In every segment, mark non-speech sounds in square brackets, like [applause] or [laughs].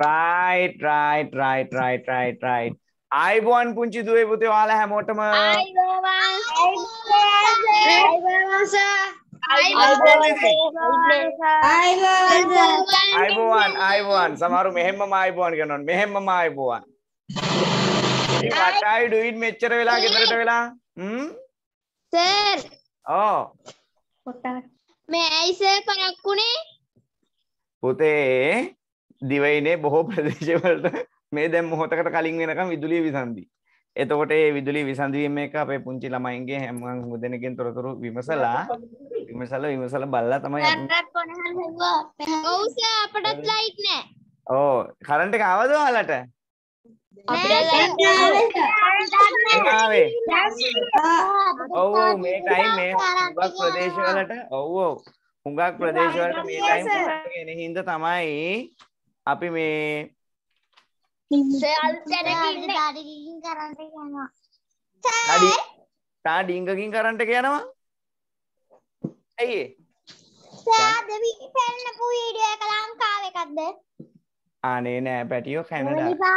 right right right right right right අයිබෝන් පුංචි දුවේ පුතේ ඔයාලා හැමෝටම අයිබෝන් අයිබෝන් සමහරු මෙහෙම්ම අයිබෝන් කරනවා මෙහෙම්ම අයිබෝන් පටයි ඩුයින් මෙච්චර වෙලා ගෙදරට වෙලා හ්ම් සර් ඕ මේ ඇයි සර් පරක්කුනේ පුතේ දිවයිනේ බොහෝ ප්‍රදේශවලට මේ දැම් මොහොතකට කලින් වෙනකම් විදුලිය විසන්දී. එතකොට ඒ විදුලි විසඳවීම එක අපේ පුංචි ළමයින්ගේ හැමන් හුදෙනකින් තොරතුරු විමසලා විමසල විමසල බල්ලා තමයි අපටත් ලයිට් නෑ ඕ කරන්ට එක ආවද ඔයාලට ඔව් මේ ටයිම් මේ හුඟක් ප්‍රදේශවලට ඔව් ඔව් හුඟක් ප්‍රදේශවලට මේ ටයිම් කරගෙන හින්දා තමයි අපි මේ තා ඩිංගකින් කරන්ට එක යනවා ඇයි පැල්ලපු වීඩියෝ එක ලංකාව එකක්ද අනේ නෑ පැටියෝ කැනඩා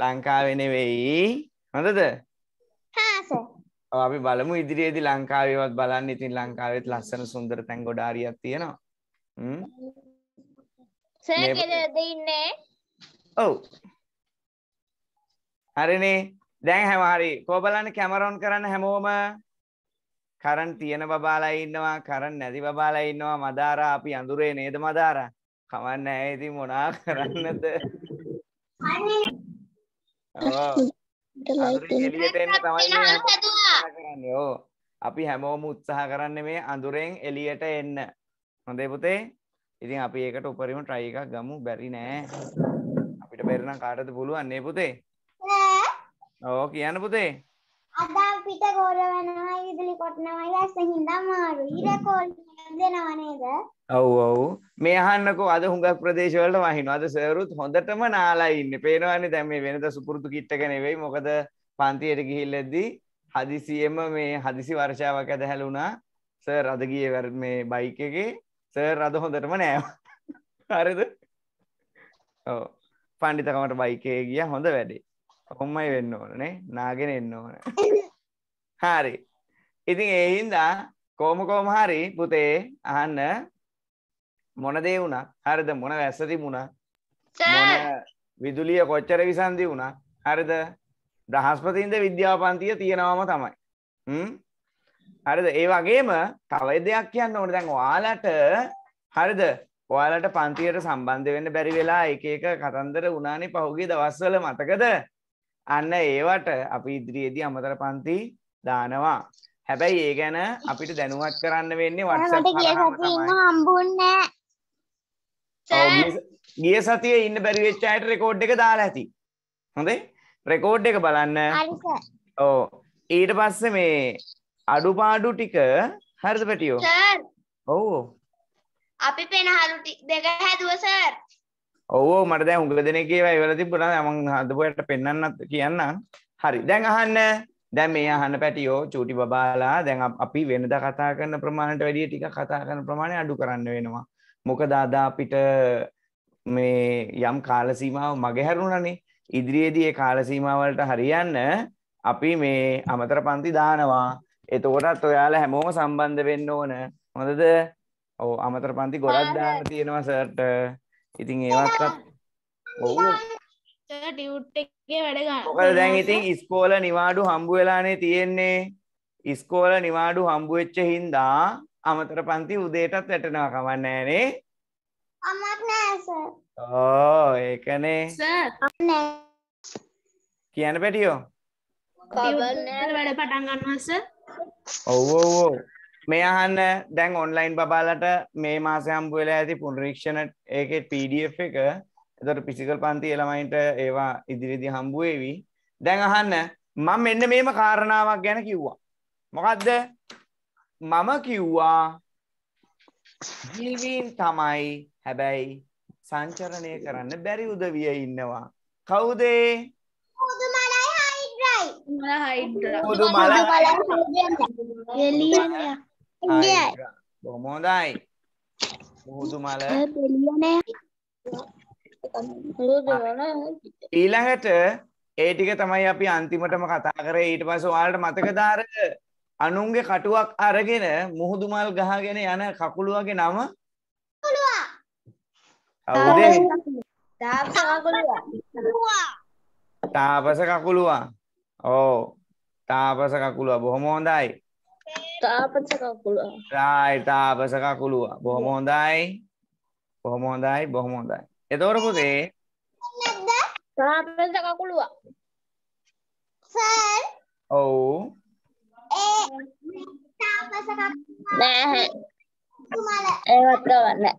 ලංකාවේ නෙවෙයි හොඳද අපි බලමු ඉදිරියේදී ලංකාවේවත් බලන්න ඉතින් ලංකාවෙත් ලස්සන සුන්දර තැන් ගොඩාරියක් තියෙනවා සර් ගෙදරද ඉන්නේ? ඔව්. හරිනේ. දැන් හැම හරි. කොහොම බලන්න කැමරොන් කරන්න හැමෝම කරන් තියෙන බබාලා ඉන්නවා කරන් නැති බබාලා ඉන්නවා මදාරා අපි අඳුරේ නේද මදාරා කමන්න නැහැ ඉතින් මොනා කරන්නද ඔව් අපි හැමෝම උත්සාහ කරන්නේ මේ අඳුරෙන් එළියට එන්න හොඳේ පුතේ ඉතින් අපි ඒකට උපරිම ට්‍රයි එකක් ගමු බැරි නෑ. [laughs] අපිට බැරි නම් කාටද පුළුවන් නේ පුතේ? නෑ. ඕ කියන්න පුතේ. අද අපිට ගොරවනවා විදුලි කොටනවා යස්ස හින්දා මාරුයි රෙකෝඩ් දෙනවා නේද? ඔව් ඔව්. මේ අහන්නකෝ අද හුඟක් ප්‍රදේශ වලට වහිනවා. අද සර්වරුත් හොඳටම නාලා ඉන්නේ. පේනවනේ දැන් මේ වෙනද සුපුරුදු කිට් එක නෙවෙයි. මොකද පන්තියට ගිහිල්ලෙද්දී හදිසියෙම මේ හදිසි වර්ෂාවක් ඇදහැළුණා. සර් අද ගියේ මේ බයික් එකේ සර් අද හොඳටම නෑ හරිද ඕ පණ්ඩිතකමට බයිකේ ගිය හොඳ වැඩේ කොම්මයි වෙන්න ඕනනේ නාගෙන එන්න ඕන හරි ඉතින් ඒහින්දා කෝම කෝම හරි පුතේ අහන්න මොනදේ වුණා හරිද මොන වැස්ස තිබුණා විදුලිය කොච්චර විසන්දි වුණා හරිද බ්‍රහස්පතින්ද විද්‍යාපන්තිය තියෙනවාම තමයි හරිද ඒ වගේම තවයි දෙයක් කියන්න ඕන දැන් ඔයාලට හරිද ඔයාලට පන්තියට සම්බන්ධ වෙන්න බැරි වෙලා එක එක කතන්දර උනානේ පහුගේ දවස්වල මතකද අන්න ඒවට අපි ඉදිරියේදී අමතර පන්ති දානවා හැබැයි ඒ ගැන අපිට දැනුවත් කරන්න වෙන්නේ වට්සැප් ගිය සතියේ ඉන්න බැරි වෙච්ච අයට රෙකෝඩ් එක දාලා ඇති හොඳේ රෙකෝඩ් එක බලන්න ඕ ඊට පස්සේ මේ අඩුපාඩු ටික හරිද පැටියෝ? සර්. ඔව්. අපි පෙනහළු දෙක හැදුවා සර්. ඔව් ඔව් මට දැන් උඟ දෙනෙක් ඒවා ඉවර තිබුණා. මම හදපුවට පෙන්වන්නත් කියන්නම්. හරි. දැන් අහන්න. දැන් මේ අහන්න පැටියෝ චූටි බබාලා දැන් අපි වෙනදා කතා කරන ප්‍රමාණයට වැඩිය ටිකක් කතා කරන ප්‍රමාණය අඩු කරන්න වෙනවා. මොකද අද අපිට මේ යම් කාල සීමාව මගහැරුණානේ. ඉදිරියේදී ඒ කාල සීමාවලට හරියන්න අපි මේ අමතර පන්ති දානවා. එතකොටත් ඔයාල හැමෝම සම්බන්ධ වෙන්න ඕන හොඳද ඔව අමතර පන්ති ගොඩක් දාන්න තියෙනවා සර්ට ඉතින් ඒවත්ත් ඔවු ඩ දැන් ඉතින් ඉස්කෝල නිවාඩු හම්බු වෙලානේ තියෙන්නේ ඉස්කෝල නිවාඩු හම්බුවෙච්ච හින්දා අමතර පන්ති උදේටත් වැටනවා කවන්නෑනේ ඕ ඒකනේ කියන පැටියෝ වැඩ පටන්ගන්නස ඔවෝ මේ අහන්න දැන් ඔන්ලයින් බබාලට මේ මාසයම්පු වෙලා ඇති පුනරීක්ෂණ ඒක පඩF එක එතට පිසිකල් පන්ති එළමයින්ට ඒවා ඉදිරිදි හම්බුවේවි දැන් අහන්න මං මෙන්න මේම කාරණාවක් ගැන කිව්වා මොකක්ද මම කිව්වා ජීවීන් තමයි හැබැයි සංචරණය කරන්න බැරි උදවිය ඉන්නවා කවුදේ උදුමල හයිඩ්‍රා. උදුමල එළියනේ. එළියයි. බොහොම හොඳයි. උදුමල එළියනේ. ඊළඟට ඒ ටික තමයි අපි අන්තිමටම කතා කරේ ඊට පස්සේ ඔයාලට මතකද අර අනුන්ගේ කටුවක් අරගෙන මුහුදු මල් ගහගෙන යන කකුළුවගේ නම තාපස කකුළුවා ඕ තාපස කකුලුව බොහොම හොඳයි තාපස කකුලුව රායි තාපස කකුලුව බොහොම හොඳයි බොහොම හොඳයි බොහොම හොඳයි එතකොට පුතේ තාපස කකුලුව සර් ඔව් ඒ තාපස කකුලුව නෑ ඒවත් කවන්නේ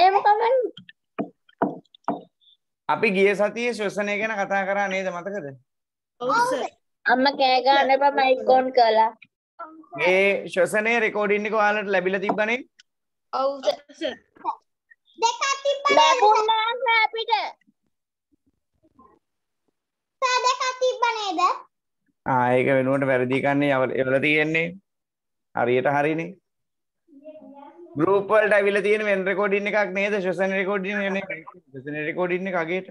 ඒ මොකක්ද අපි ගිය සතියේ ශ්වසනය ගැන කතා කරා නේද මතකද? අම්ම කෑ ගන්න එපා මයික් ඔන් කළා. මේ ශ්වසනයේ රෙකෝඩින් එක ඔයාලට ලැබිලා තිබ්බනේ? ඔව් සර්. දෙකක් තිබ්බා. ලැබුණා නෑ අපිට. සර් දෙකක් තිබ්බා නේද? ආ ඒක වෙනුවට වැරදි කන්නේ ඒවල තියෙන්නේ. හරියට හරිනේ. ගරපල්ට ඇවිල තියෙන වෙන් රෙකෝඩින් එකක් නේද ශසන රෙකෝඩින් ශසන රෙකෝඩින් එකගේට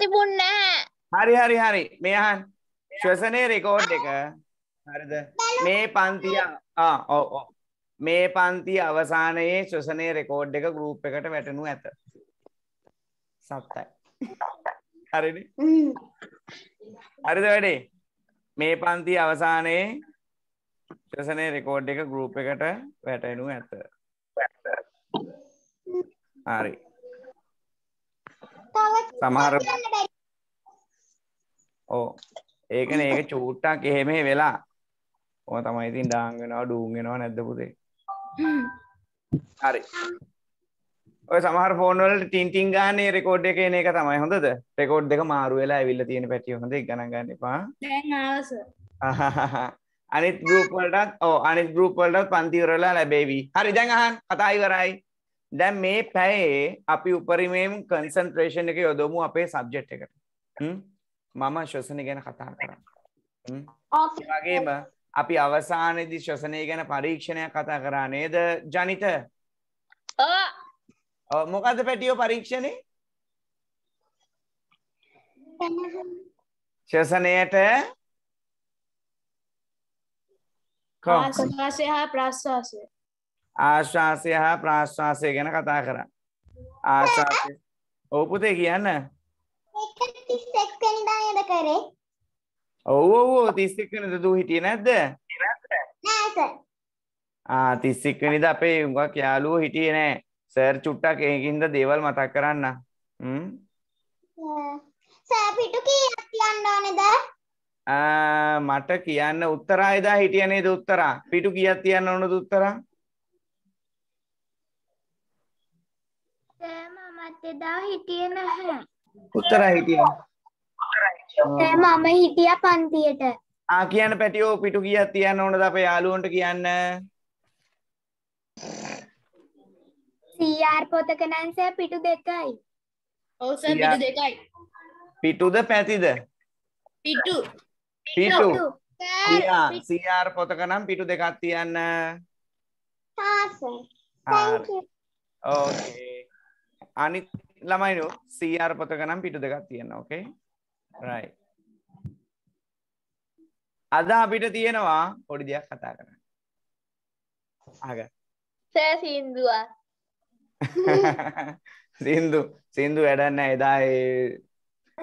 තිබුන්න හරි හරි හරි මෙයහන් ශ්වසනය රෙකෝඩ් එක හරිද මේ පන්තිය ඔ මේ පන්ති අවසානයේ ශ්වසනය රෙකෝඩ් එක ගරූප් එකට වැටනු ඇත සත්තයි හරි හරිද වැඩේ මේ පන්ති අවසානයේ ශසනය රෙකෝඩ් එක ගරුප් එකට වැටෙනු ඇත හරි සමහර ඕ ඒකන ඒක චූට්ටක් එහෙමේ වෙලා ඕ තමයි ඉතින් ඩාංගෙනවා ඩූන්ගෙනවා නැද්ද පුතේ හරි ඔය සමහර ෆෝනවල ටින්ටිං ගානේ රෙකෝඩ් එක එන එක තමයි හොඳද රෙකෝඩ් දෙක මාරු වෙලා ඇවිල්ලා තියෙන පැටිය හොඳ ගණන් ගන්න එපා දැන් ආවස [laughs] අනිත් ගරපල්ටත් ඕ අනිත් ගරපල්ටත් පන්තිවරලා ලැබේවි හරි දැඟහන් කතායිවරයි දැන් මේ පැයේ අපි උපරිමේම් කන්සන්ට්‍රේෂන් එක යොදොමු අපේ සබ්ජෙට් එකට මම ශ්වසනය ගැන කතා කරන්න වගේම අපි අවසානයේදි ශ්වසනය ගැන පරීක්ෂණයක් කතා කරා නේද ජනිත මොකද පැටියෝ පරීක්ෂණේ ශ්වසනයට ආශ්වාසය හා ප්‍රශ්වාසය ආශ්වාසය හා ප්‍රශ්වාසය ගැන කතා කර ආශාසය ඔවපුතේ කියන්න තිස්සක්නිදායද කරේ ඔවෝ තිස්සක්නද දූ හිටිය නැද්ද තිස්සක්නිද අපේ උගක් යාලුව හිටිය නෑ සර් චුට්ටක් ඒකින්ද දේවල් මතක් කරන්න සෑ පිටු කියන්න ඕනෙද මට කියන්න උත්තරා එදා හිටියනේ දුත්තරා පිටු කියත් තියන්න ඕන දුත්තරා එදා හිටිය නැහැ උත්තරා හිටිය මම හිටිය පන්තියට ආ කියන්න පැටියෝ පිටු කියත් තියන්න ඕනද අපේ යාළුවන්ට කියන්න සීආර් පොතක නැන්සේ පිටු දෙකයි ඔව් සර් පිටු දෙකයි පිටුද පැතිද පිටු පිටු සියා සියාර් පොතක නම් පිටු දෙකක් තියන්න ඕකේ අනිත් ළමයිනු සියාර් පොතක නම් පිටු දෙකක් තියන්න ඕකේ රයි අද අපිට තියෙනවා පොඩි දෙයක් කතා කරන්න අග සෑ සින්දුවා සින්දු සින්දු වැඩන්න එදා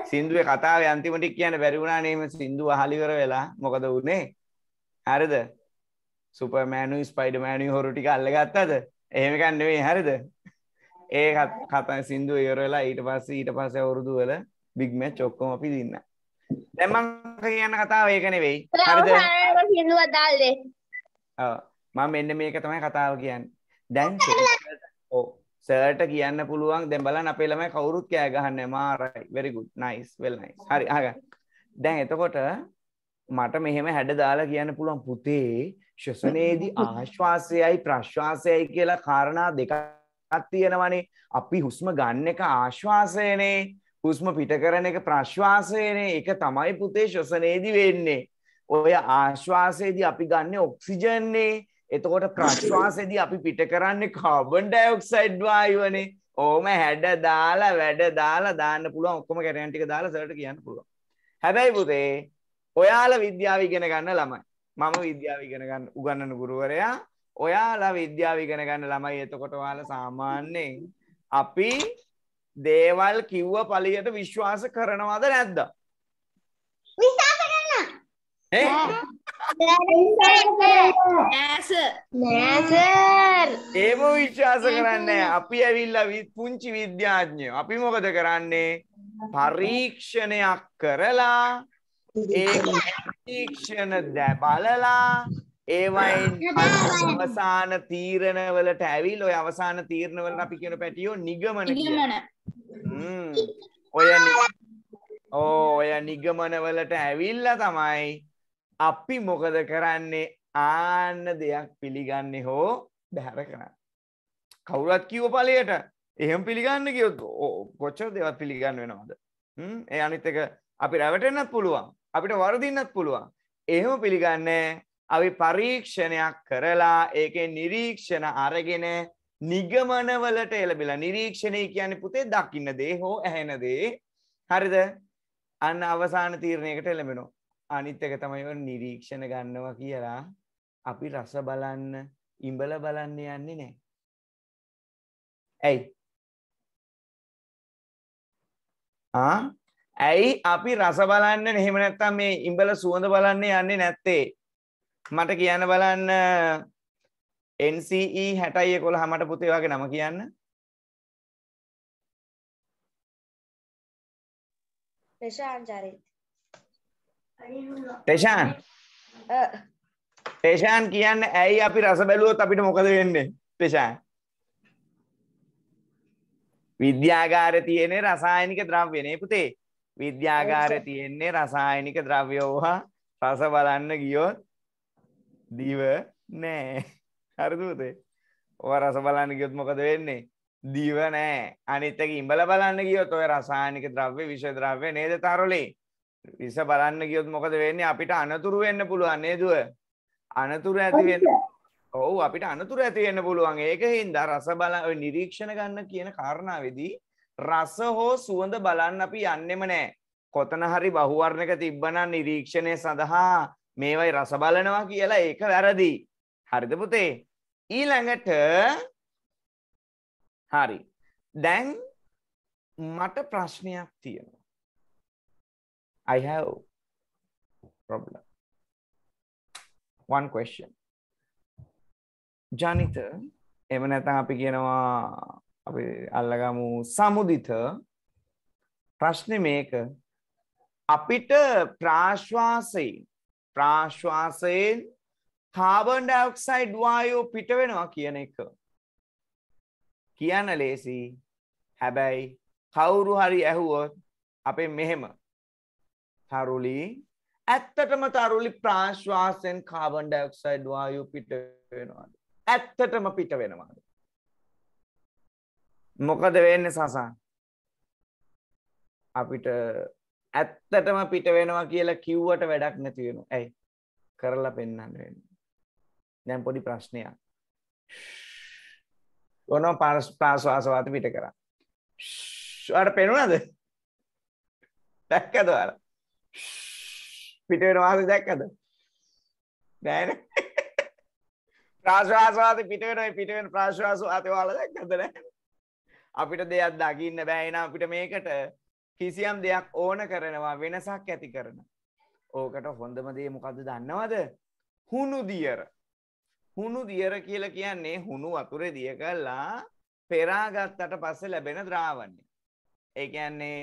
සින්දුවේ කතාවේ අන්තිමට කියන්න බැරි වුණා නේ මේ සින්දුව අහලා ඉවර වෙලා මොකද වුනේ? හරිද? සුපර්මෑනුයි ස්පයිඩර්මෑනුයි හොරු ටික අල්ලගත්තද? එහෙම එකක් නෙවෙයි හරිද? ඒ කතා සින්දුව ඉවර වෙලා ඊට පස්සේ ඊට පස්සේ අවුරුදු වල බිග් මැච් ඔක්කොම අපි දින්න. දැන් මම කියන්න කතාව ඒක නෙවෙයි. හරිද? සින්දුව දාල්ලේ. ඔව්. මම මෙන්න මේක තමයි කතාව කියන්නේ. දැන් ඔව් සර්ට කියන්න පුළුවන් දැන් බලන්න අපේ ළමයි කවුරුත් කෑ ගහන්නේ මාරයි very good nice well nice හරි අහගන්න දැන් එතකොට මට මෙහෙම හැඩ දාලා කියන්න පුළුවන් පුතේ ශ්වසනයේදී ආශ්වාසයයි ප්‍රශ්වාසයයි කියලා කාරණා දෙකක් තියෙනවනේ අපි හුස්ම ගන්න එක ආශ්වාසයනේ හුස්ම පිට කරන එක ප්‍රශ්වාසයනේ එක තමයි පුතේ ශ්වසනයේදී වෙන්නේ ඔය ආශ්වාසයේදී අපි ගන්න ඔක්සිජන්නේ එතකොට ප්‍රශ්වාසෙදී අපි පිට කරන්නේ කාබන් ඩයොක්සයිඩ් වායුවනේ. ඕම හැඩ දාලා වැඩ දාලා දාන්න පුළුවන් ඔක්කොම කැරයන් ටික දාලා සර්ට කියන්න පුළුවන්. හැබැයි පුතේ ඔයාලා විද්‍යාව ඉගෙන ගන්න ළමයි. මම විද්‍යාව ඉගෙන ගන්න උගන්නන ගුරුවරයා ඔයාලා විද්‍යාව ඉගෙන ගන්න ළමයි. එතකොට ඔයාලා සාමාන්‍යයෙන් අපි දේවල් කිව්ව පළියට විශ්වාස කරනවද නැද්ද? විශ්වාස කරනවා. ඒම විශ්වාස කරන්න අපි ඇවිල්ල පුංචි විද්‍යාඥයෝ අපි මොකද කරන්නේ පරීක්ෂණයක් කරලා ඒ පරීක්ෂණ දැබලලා ඒවයින් අවසාන තීරණවලට ඇවිල් ඔය අවසාන තීරණවලට අපි කියන පැටියෝ නිගමන ඔය ඕ ඔය නිගමනවලට ඇවිල්ල තමයි අපි මොකද කරන්නේ ආන්න දෙයක් පිළිගන්නේ හෝ බැහැර කරන්න. කවුරත් කිව්ව පලයට එහෙම පිළිගන්න කියොත් කොච්චර දෙවත් පිළිගන්න වෙනවාද. ඒ අනිත් එක අපි රැවටෙන්න්නත් පුළුවන් අපිට වරදින්නත් පුළුවන් එහෙම පිළිගන්නේ අපි පරීක්ෂණයක් කරලා ඒකෙන් නිරීක්ෂණ අරගෙන නිගමනවලට එළබිලා නිරීක්ෂණය කියන්නේ පුතේ දකින්න දේ හෝ ඇහෙන දේ හරිද අන්න අවසාන තීරණයකට එළඹෙනවා අනිත් එක තමයි නිරීක්ෂණ ගන්නවා කියලා අපි රස බලන්න ඉඹල බලන්න යන්නේ නෑ. ඇයි? ආ ඇයි අපි රස බලන්න එහෙම නැත්තම් මේ ඉඹල සුවඳ බලන්න යන්නේ නැත්තේ? මට කියන්න බලන්න NCE 6011 මට පුතේ වගේ නම කියන්න. පෙෂාංචරිත් ටේෂාන් ටේෂාන් කියන්න ඇයි අපි රස බැලුවොත් අපිට මොකද වෙන්නේ ටේෂාන් විද්‍යාගාර තියෙන්නේ රසායනික ද්‍රව්‍යනේ පුතේ විද්‍යාගාර තියෙන්නේ රසායනික ද්‍රව්‍යෝහා රස බලන්න ගියොත් දිව නෑ හරිදුතේ ඔව රස බලන්න ගියොත් මොකද වෙන්නේ දිව නෑ අනිත් එක ඉඹල බලන්න ගියොත් ඔය රසායනික ද්‍රව්‍ය විෂ ද්‍රව්‍ය නේද තරලේ විස බලන්න ගියොත් මොකද වෙන්නේ අපිට අනතුරු වෙන්න පුළුවන් නේද අනතුරු ඇති වෙන්න ඔව් අපිට අනතුරු ඇති වෙන්න පුළුවන් ඒක හින්දා රස බල ඔය නිරීක්ෂණ ගන්න කියන කාරණාවේදී රස හෝ සුවඳ බලන්න අපි යන්නෙම නෑ කොතන හරි බහුවර්ණක තිබ්බනම් නිරීක්ෂණය සඳහා මේවයි රස බලනවා කියලා ඒක වැරදි හරිද පුතේ ඊළඟට හරි දැන් මට ප්‍රශ්නයක් තියෙනවා I have problem. One question. ජනිත එම නැතන් අපි කියනවා අපි අල්ලගමු සමුදිත ප්‍රශ්න මේක අපිට ප්‍රාශ්වාසයෙන් ප්‍රාශ්වාසයෙන් කාබන් ඩයක්සයිඩ් වායෝ පිට වෙනවා කියන එක කියන්න ලේසි හැබැයි කවුරු හරි ඇහුවොත් අපේ මෙහෙම තරුලි ඇත්තටම තරුලි ප්‍රාශ්වාසයෙන් කාබන් ඩයොක්සයිඩ් වායු පිට වෙනවාද ඇත්තටම පිට වෙනවාද මොකද වෙන්නේ සසන් අපිට ඇත්තටම පිට වෙනවා කියලා කිව්වට වැඩක් නැති වෙනු ඇයි කරලා පෙන්න්න වෙන්න දැම් පොඩි ප්‍රශ්නයක් ඕන පරස් ප්‍රාශ්වාසවාත පිට කරා ට පෙනුනද දැක්කදවාලා පිට වෙන වාස දැක්කද? නෑනේ. ප්‍රාශ්වාස වාස පිට වෙනයි පිට වෙන ප්‍රාශ්වාස වාතේ ඔයාලා දැක්කද නෑ. අපිට දෙයක් දකින්න බෑ එන අපිට මේකට කිසියම් දෙයක් ඕන කරනවා වෙනසක් ඇති කරන. ඕකට හොඳම දේ මොකද දන්නවද? හුණු දියර. හුණු දියර කියලා කියන්නේ හුණු වතුරේ දිය කළා පෙරාගත්තට පස්සේ ලැබෙන ද්‍රාවණය. ඒ කියන්නේ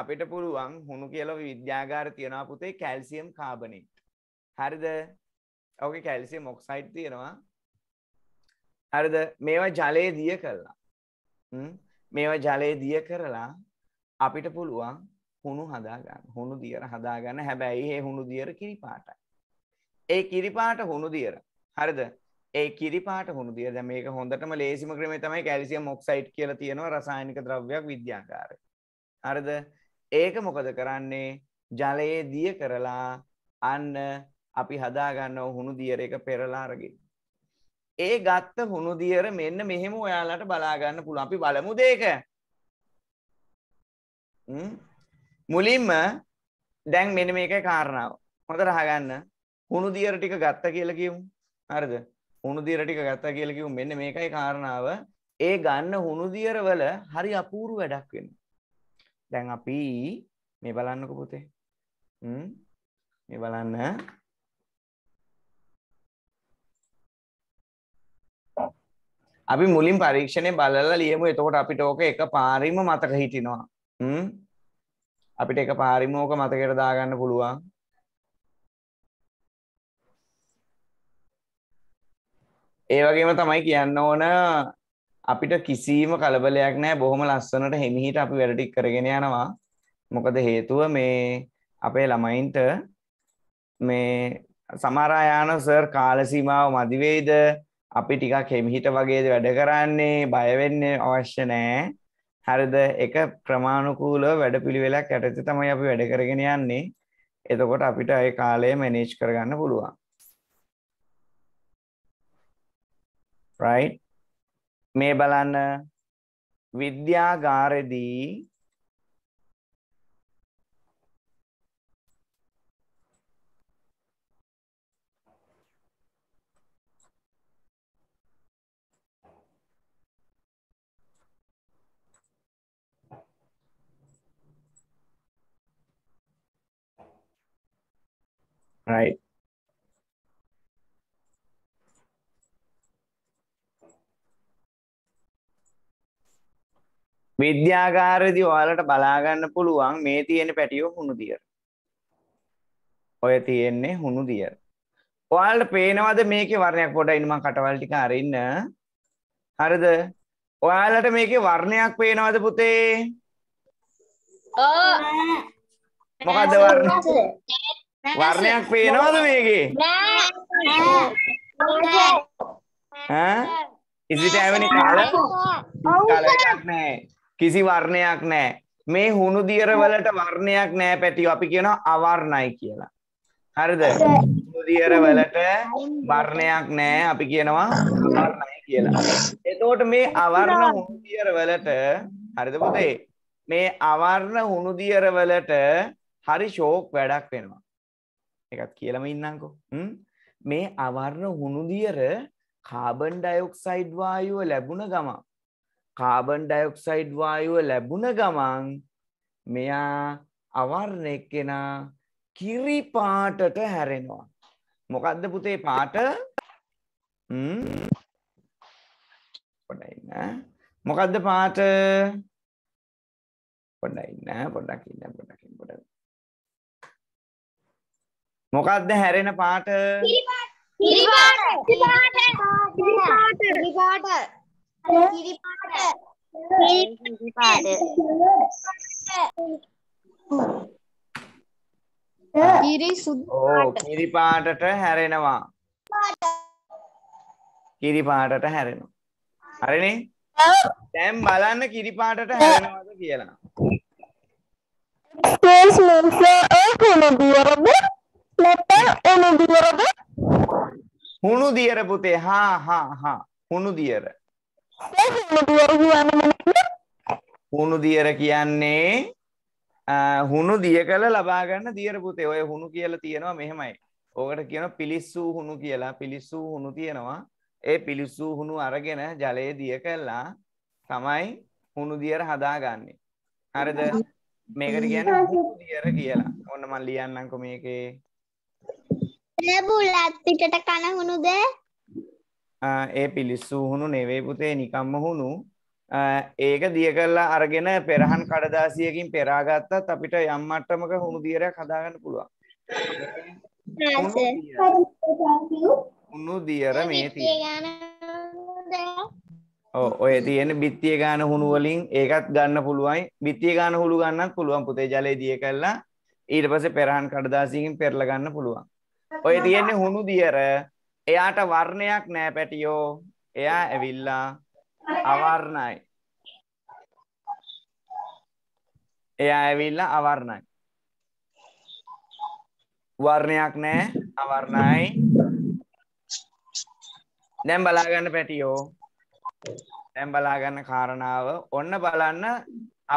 අපිට පුළුවන් හුණු කියලව විද්‍යාගාර තියෙනවා පුතේ කැල්සියම් කාබනෙට් හරිද ඕක කැල්සිය මොක්සයිට් තියෙනවා හරිද මේවා ජලය දිය කරලා මේවා ජලය දිය කරලා අපිට පුළුවන් හුණු හදාගන්න හුණු දියර හදාගන්න හැබැයි ඒ හුණු දියර කිරිපාටයි ඒ කිරිපාට හුණු දියර හරිද ඒ කිරිපාට හුණු දියර මේක හොඳටම ලේසිම ක්‍රමේ තමයි කැල්සියම් මොක්සයිට් කියලා තියෙනවා රසායනික ද්‍රව්‍යයක් විද්‍යාකාරය හරිද ඒක මොකද කරන්නේ ජලයේ දිය කරලා අන්න අපි හදාගන්නව හුණු දියර එක පෙරලාරගෙන. ඒ ගත්ත හුණු දියර මෙන්න මෙහෙම ඔයාලට බලාගන්න පුළුවන් අපි බලමු දෙක. මුලින්ම දැන් මෙන මේක කාරණාව. හොඳ රහගන්න හුණු දියර ටික ගත්ත කියලා කියමු. හරිද? හුණු දියර ටික ගත්ත කියලා කිව්ව මෙන්න මේකයි කාරණාව. ඒ ගන්න හුණු දියර වල හරි අපූර්ව වැඩක් වෙනවා. දැන් අපි මේ බලන්නක පුතේ මේ බලන්න අපි මුලින් පරීක්ෂණය බලලා ලියමු එතකොට අපිට ඕක එක පාරිම මතක හිටිනවා අපිට එක පාරිම ඕක මතකයට දාගන්න පුළුවන් ඒ වගේම තමයි කියන්න ඕන අපිට කිසිීම කලබලයක් නෑ බොහොම ලස්සනට හෙමිහිට අපි වැඩටික් කරගෙන යනවා මොකද හේතුව මේ අපේ ළමයින්ට මේ සමරායාන සර් කාලසීමාව මදිවෙයිද අපි ටිකක් හෙමිහිට වගේද වැඩ කරන්නේ බයවෙන්න අවශ්‍ය නෑ හරිද එක ප්‍රමාණුකූල වැඩ පිළිවෙලක් ඇටති තමයි අපි වැඩ කරගෙන යන්නේ එතකොට අපිට ඒ කාලය මැනේජ් කරගන්න පුළුවන් රයිට් මේ බලන්න විද්‍යාගාරෙදී right විද්‍යාගාරදී ඔයාලට බලාගන්න පුළුවන් මේ තියෙන පැටියෝ හුණු දියර. ඔය තියෙන්නේ හුණු දියර. ඔයාලට පේනවද මේකේ වර්ණයක් පොඩ්ඩක් ඉන්න මං කටවල් ටික අරින්න. හරිද? ඔයාලට මේකේ වර්ණයක් පේනවද පුතේ? මොකද්ද වර්ණ? වර්ණයක් පේනවද මේකේ? ඈ? Is it have any color? color එකක් නැහැ. කිසි වර්ණයක් නෑ මේ හුණු දියරවලට වර්ණයක් නෑ පැටිය අපි කියන අවර්ණයි කියලා. හරිද? හුණු දියරවලට වර්ණයක් නෑ අපි කියනවා අවර්ණයි කියලා. එතකොට මේ අවර්ණ හුණු දියරවලට හරිද පුතේ? මේ අවර්ණ හුණු දියරවලට හරි ෂෝක් වැඩක් වෙනවා. එකක් කියලාම ඉන්නම්කෝ. මේ අවර්ණ හුණු දියර කාබන් ඩයොක්සයිඩ් වායුව ලැබුණ ගමන් කාබන් ඩයොක්සයිඩ් වායුව ලැබුණ ගමන් මෙයා අවර්ණෙක් කෙනා කිරි පාටට හැරෙනවා. මොකක්ද පුතේ පාට පොඩයින්න මොකක්ද පාට පොඩයින්න පොඩක් ඉන්න පොඩකින් පොඩ මොකක්ද හැරෙන පාට පාට කිරිපාට කිරි සුදු කිරි පාටට හැරෙනවා කිරි පාටට හැරෙනවා හරිනේ දැන් බලන්න කිරි පාටට හැරෙනවද කියලා ස්පේස් මොන්ස්ටර් ඒක නෙදියරද නැත්නම් එනදියරද හුණු දියර පුතේ හා හා හා හුණු දියර හුණු දියර කියන්නේ හුණු දිය කළ ලබාගන්න දියර පුතේ ඔය හුණු කියලා තියෙනවා මෙහෙමයි ඕකට කියන පිලිස්සූ හුණු කියලා පිලිස්සූ හුණු තියෙනවා ඒ පිලිස්සූ හුණු අරගෙන ජලයේ දිය කල්ලා තමයි හුණු දියර හදාගන්නේ හරිද මේකට කියන දියර කියලා ඔන්න මල් ලියන්නංකො මේකේ ලැබූ ලත් පිටට කන හුණුද ඒ පිලිස්සූහුණු නෙවේ පුතේ නිකම්ම හුණු ඒක දිය කරලා අරගෙන පෙරහන් කඩදාසියකින් පෙරාගත්තත් අපිට යම් මට්ටමක හුණු දියරයක් හදාගන්න පුළුවන්. උුණු දියර මේ ඔය තියෙන බිත්තිය ගාන හුණුවලින් ඒකත් ගන්න පුළුවයි බිත්තිය ගාන හුළු ගන්නත් පුළුවන් පුතේ ජලය දිය කල්ලා ඊට පස පෙරහන් කඩදාසිකින් පෙරලගන්න පුළුවන් ඔය තියෙන්නේ හුණු දියර එයාට වර්ණයක් නෑ පැටියෝ. එයා ඇවිල්ලා අවර්ණයි. එයා ඇවිල්ලා අවර්ණයි. වර්ණයක් නෑ අවර්ණයි. දැන් බලාගන්න පැටියෝ. දැන් බලාගන්න කාරණාව ඔන්න බලන්න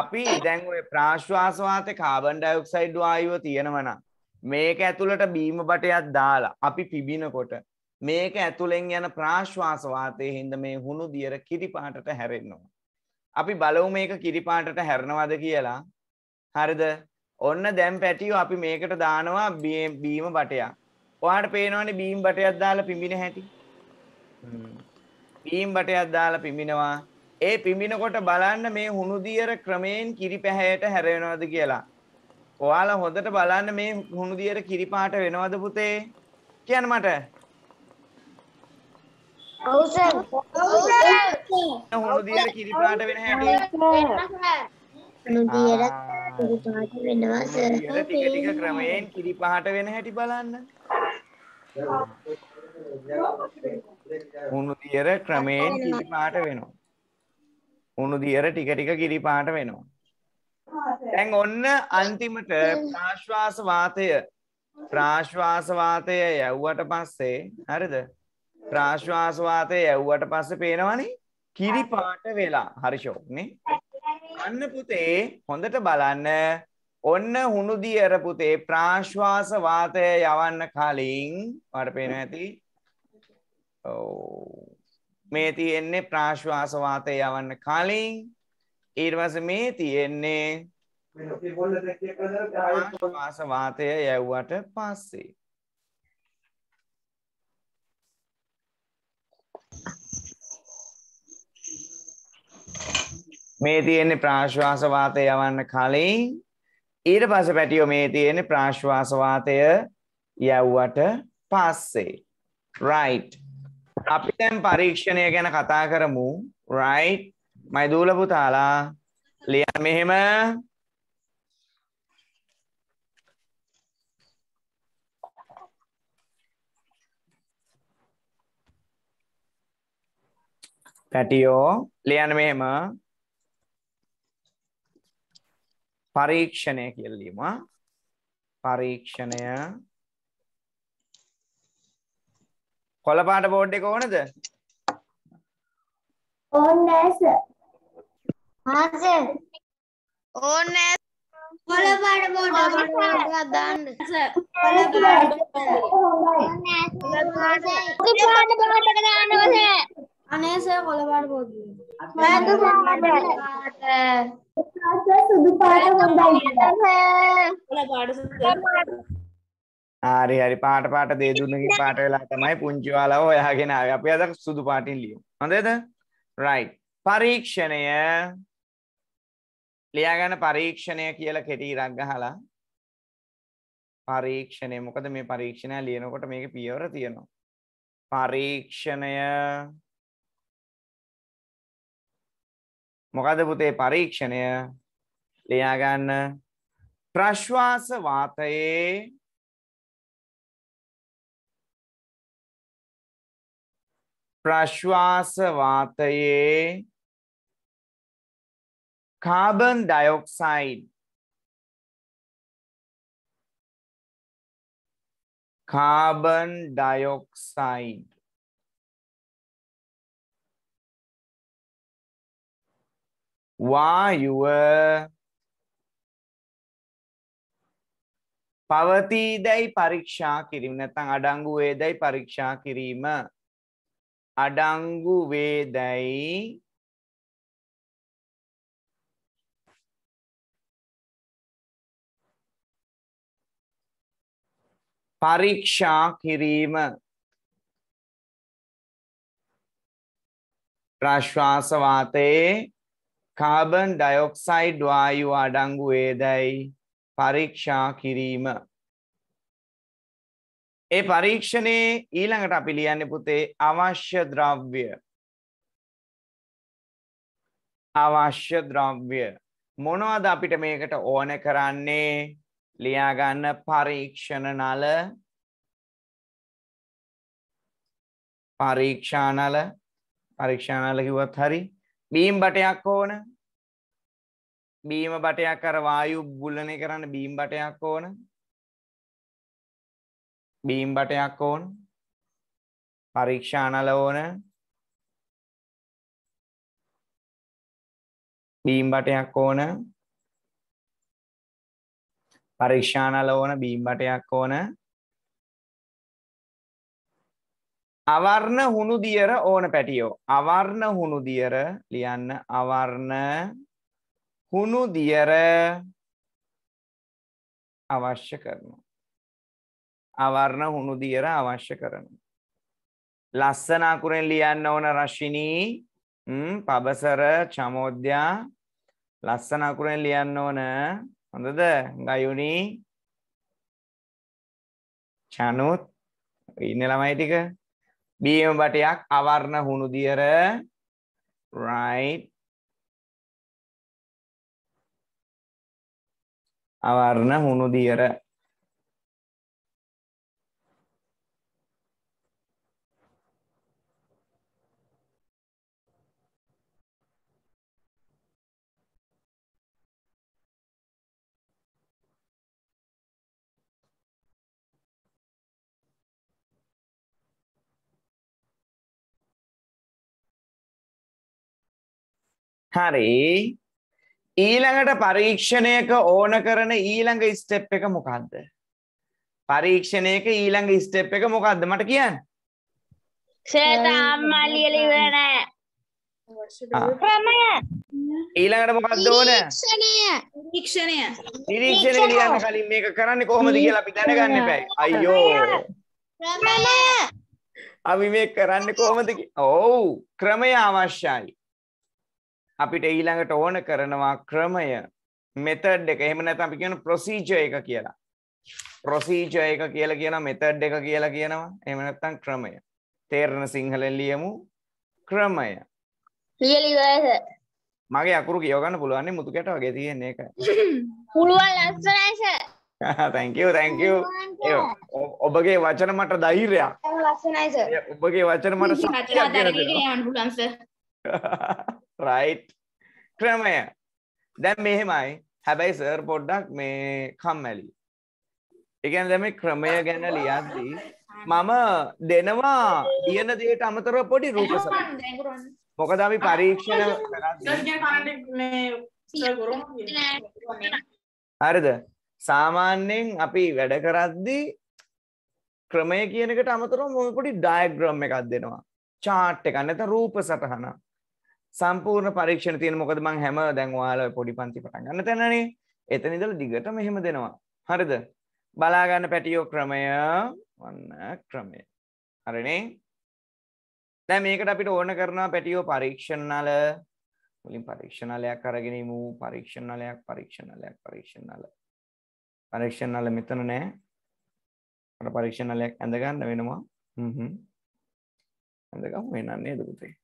අපි දැන් ඔය ප්‍රාශ්වාස වාතේ කාබන් ඩයොක්සයිඩ් වායුව තියෙනවනම් මේක ඇතුළට බීම බටයක් දාලා අපි පිබිනකොට මේක ඇතුළෙන් යන ප්‍රාශ්වාසවාතය හින්ද මේ හුණු දියර කිරිපාටට හැරෙන්නවා. අපි බලව් මේක කිරිපාටට හැරණවද කියලා හරිද ඔන්න දැම් පැටියෝ අපි මේකට දානවා බීම බටයා ඔයාට පේනවන බීම් බටයක් දාලා පිඹින හැටි බීම් බටයක් දාලා පිඹිනවා ඒ පිඹිනකොට බලන්න මේ හුණුදියර ක්‍රමයෙන් කිරි පැහැයට හැරෙනවද කියලා ඔයාලා හොඳට බලන්න මේ හුණුදියර කිරිපාට වෙනවද පුතේ කියන්න මට ඔව් සර්. ඔව් සර්. හොඳ දියට කිරි පාට වෙන හැටි. නොදියට කිරි පාට වෙනවා සර්. ටික ටික ක්‍රමයෙන් කිරි පාට වෙන හැටි බලන්න. උණු දියර ක්‍රමයෙන් කිරි පාට වෙනවා. උණු දියර ටික ටික කිරි පාට වෙනවා. දැන් ඔන්න අන්තිමට ප්‍රාශ්වාස වාතය ප්‍රාශ්වාස වාතය යවුවට පස්සේ හරිද? ප්‍රාශ්වාසවාතය ඇව්වට පස්ස පේනවනේ කිරි පාට වෙලා හරිශෝක්නේ අන්න පුතේ හොඳට බලන්න ඔන්න හුණුදී අර පුතේ ප්‍රාශ්වාස වාතය යවන්න කලින් වට පේන ඇති මේ තියෙන්නේ ප්‍රාශ්වාස වාතය යවන්න කලින් ඊර්වස මේ තියෙන්නේ ප්‍රාශ්වාස වාතය යැව්වට පස්සේ මේ තියෙන්නේ ප්‍රාශ්වාස වාතය යවන්න කලින් ඊට පස්සේ පැටියෝ මේ තියෙන්නේ ප්‍රාශ්වාස වාතය යවුවට පස්සේ right අපි දැන් පරීක්ෂණය ගැන කතා කරමු right මයිදූල පුතාලා ලියන්න මෙහෙම කැටියෝ ලියන්න මෙහෙම පරීක්ෂණය කියලා ලියමු පරීක්ෂණය කොළ පාට බෝඩ් එක ඕනද ඕනේ නෑ සර් හා සර් ඕනේ කොළ පාට බෝඩ් එක දාන්න සර් කොළ පාට බෝඩ් එක දාන්න ඕනේ සර් කොළ පාට බෝඩ් එක දාන්න ඕනේ අනේ සර් කොළපාට පොදුයි. මෑත සාමද. සර් සුදු පාට හොඳයි. කොළපාට සුදු. හරි හරි පාට පාට දේ දුන්නගේ පාට වෙලා තමයි පුංචි ඔයාලව ඔයාගෙන ආවේ. අපි අද සුදු පාටින් ලියමු. හොඳද? right. පරීක්ෂණය ලියාගන්න පරීක්ෂණය කියලා කෙටි ඉරක් ගහලා පරීක්ෂණය මොකද මේ පරීක්ෂණය ලියනකොට මේක පියවර තියෙනවා. පරීක්ෂණය මොකද පුතේ පරීක්ෂණය ලියාගන්න ප්‍රශ්වාස වාතයේ ප්‍රශ්වාස වාතයේ කාබන් ඩයොක්සයිඩ් කාබන් ඩයොක්සයිඩ් වායුව පවතී දැයි පරීක්ෂා කිරීම නැත්නම් අඩංගු වේදයි පරීක්ෂා කිරීම අඩංගු වේදයි පරීක්ෂා කිරීම ප්‍රශ්වාස වාතයේ කාබන් ඩයොක්සයිඩ් වායු අඩංගු වේදැයි පරීක්ෂා කිරීම. ඒ පරීක්ෂණයේ ඊළඟට අපි ලියන්න පුතේ අවශ්‍ය ද්‍රව්‍ය. අවශ්‍ය ද්‍රව්‍ය. මොනවද අපිට මේකට ඕන කරන්නේ ලියාගන්න පරීක්ෂණ නල පරීක්ෂානල පරීක්ෂානල කිව්වත් හරි බීම් බටයක් ඕන බීම බටයක් අර වායු බුලනය කරන්න බීම් බටයක් ඕන බීම් බටයක් ඕන පරීක්ෂානල ඕන බීම් බටයක් ඕන පරීක්ෂානල ඕන බීම් බටයක් ඕන අවර්ණ හුණු දියර ඕන පැටියෝ අවර්ණ හුණු දියර ලියන්න අවර්ණ හුණු දියර අවශ්‍ය කරනවා අවර්ණ හුණු දියර අවශ්‍ය කරනවා ලස්සන අකුරෙන් ලියන්න ඕන රශ්මිනී පබසර චමෝද්‍යා ලස්සන අකුරෙන් ලියන්න ඕන හොඳද ගයුනි චනුත් ඉන්න ළමයි ටික බියම බටයක් අවර්ණ හුණු දියර right අවර්ණ හුණු දියර හරි ඊළඟට පරීක්ෂණයක ඕන කරන ඊළඟ ස්ටෙප් එක මොකක්ද පරීක්ෂණයක ඊළඟ ස්ටෙප් එක මොකක්ද මට කියන්න ඊළඟට මොකක්ද ඕන නිරීක්ෂණය නිරීක්ෂණය ලියන්න කලින් මේක කරන්නේ කොහොමද කියලා අපි දැනගන්න එපයි අයියෝ අපි මේ කරන්නේ කොහොමද ඔව් ක්‍රමය අවශ්‍යයි අපිට ඊළඟට ඕන කරනවා ක්‍රමය මෙතඩ් එක එහෙම නැත්නම් අපි කියන ප්‍රොසීජර් එක කියලා. ප්‍රොසීජර් එක කියලා කියනවා මෙතඩ් එක කියලා කියනවා. එහෙම නැත්නම් ක්‍රමය. තේරෙන සිංහලෙන් ලියමු ක්‍රමය. ලියලි මගේ අකුරු කියව ගන්න පුළුවන් නේ මුතු කැට වගේ තියෙන එක. [laughs] පුළුවන් ලස්සනයි sir. [laughs] thank you thank you. ඔබගේ වචන මට ධෛර්යයක්. ලස්සනයි සර්. ඔබගේ වචන මට සත්‍යයක්. [laughs] රයිට් ක්‍රමය දැන් මෙහෙමයි හැබැයි සර් පොඩ්ඩක් මේ කම්මැලි එකන් දැම ක්‍රමය ගැන ලියද්දී මම දෙනවා කියන දේට අමතරව පොඩි රූපස මොකද අපි පරීක්ෂණ හරිද සාමාන්‍යයෙන් අපි වැඩ කරද්දී ක්‍රමය කියනකට අමතරව මොම පොඩි ඩයග්‍රම් එකක් දෙනවා චාට් එක නැත රූප සටහනක් සම්පූර්ණ පරීක්ෂණ තියෙන මොකද මං හැම දැන් ඔයාලා පොඩි පන්ති පටන් ගන්න තැනනේ එතන ඉඳලා දිගට මෙහෙම දෙනවා හරිද බලා ගන්න පැටියෝ ක්‍රමය වන්න ක්‍රමය හරිනේ දැන් මේකට අපිට ඕන කරනවා පැටියෝ පරීක්ෂණනල මුලින් පරීක්ෂණලයක් අරගෙන ඉමු පරීක්ෂණලයක් පරීක්ෂණලයක් පරීක්ෂණනල පරීක්ෂණනල මෙතන නෑ අර පරීක්ෂණලයක් ඇඳ ගන්න වෙනවා හ්ම් හ්ම් ඇඳගමු වෙනන්නේ දුපතේ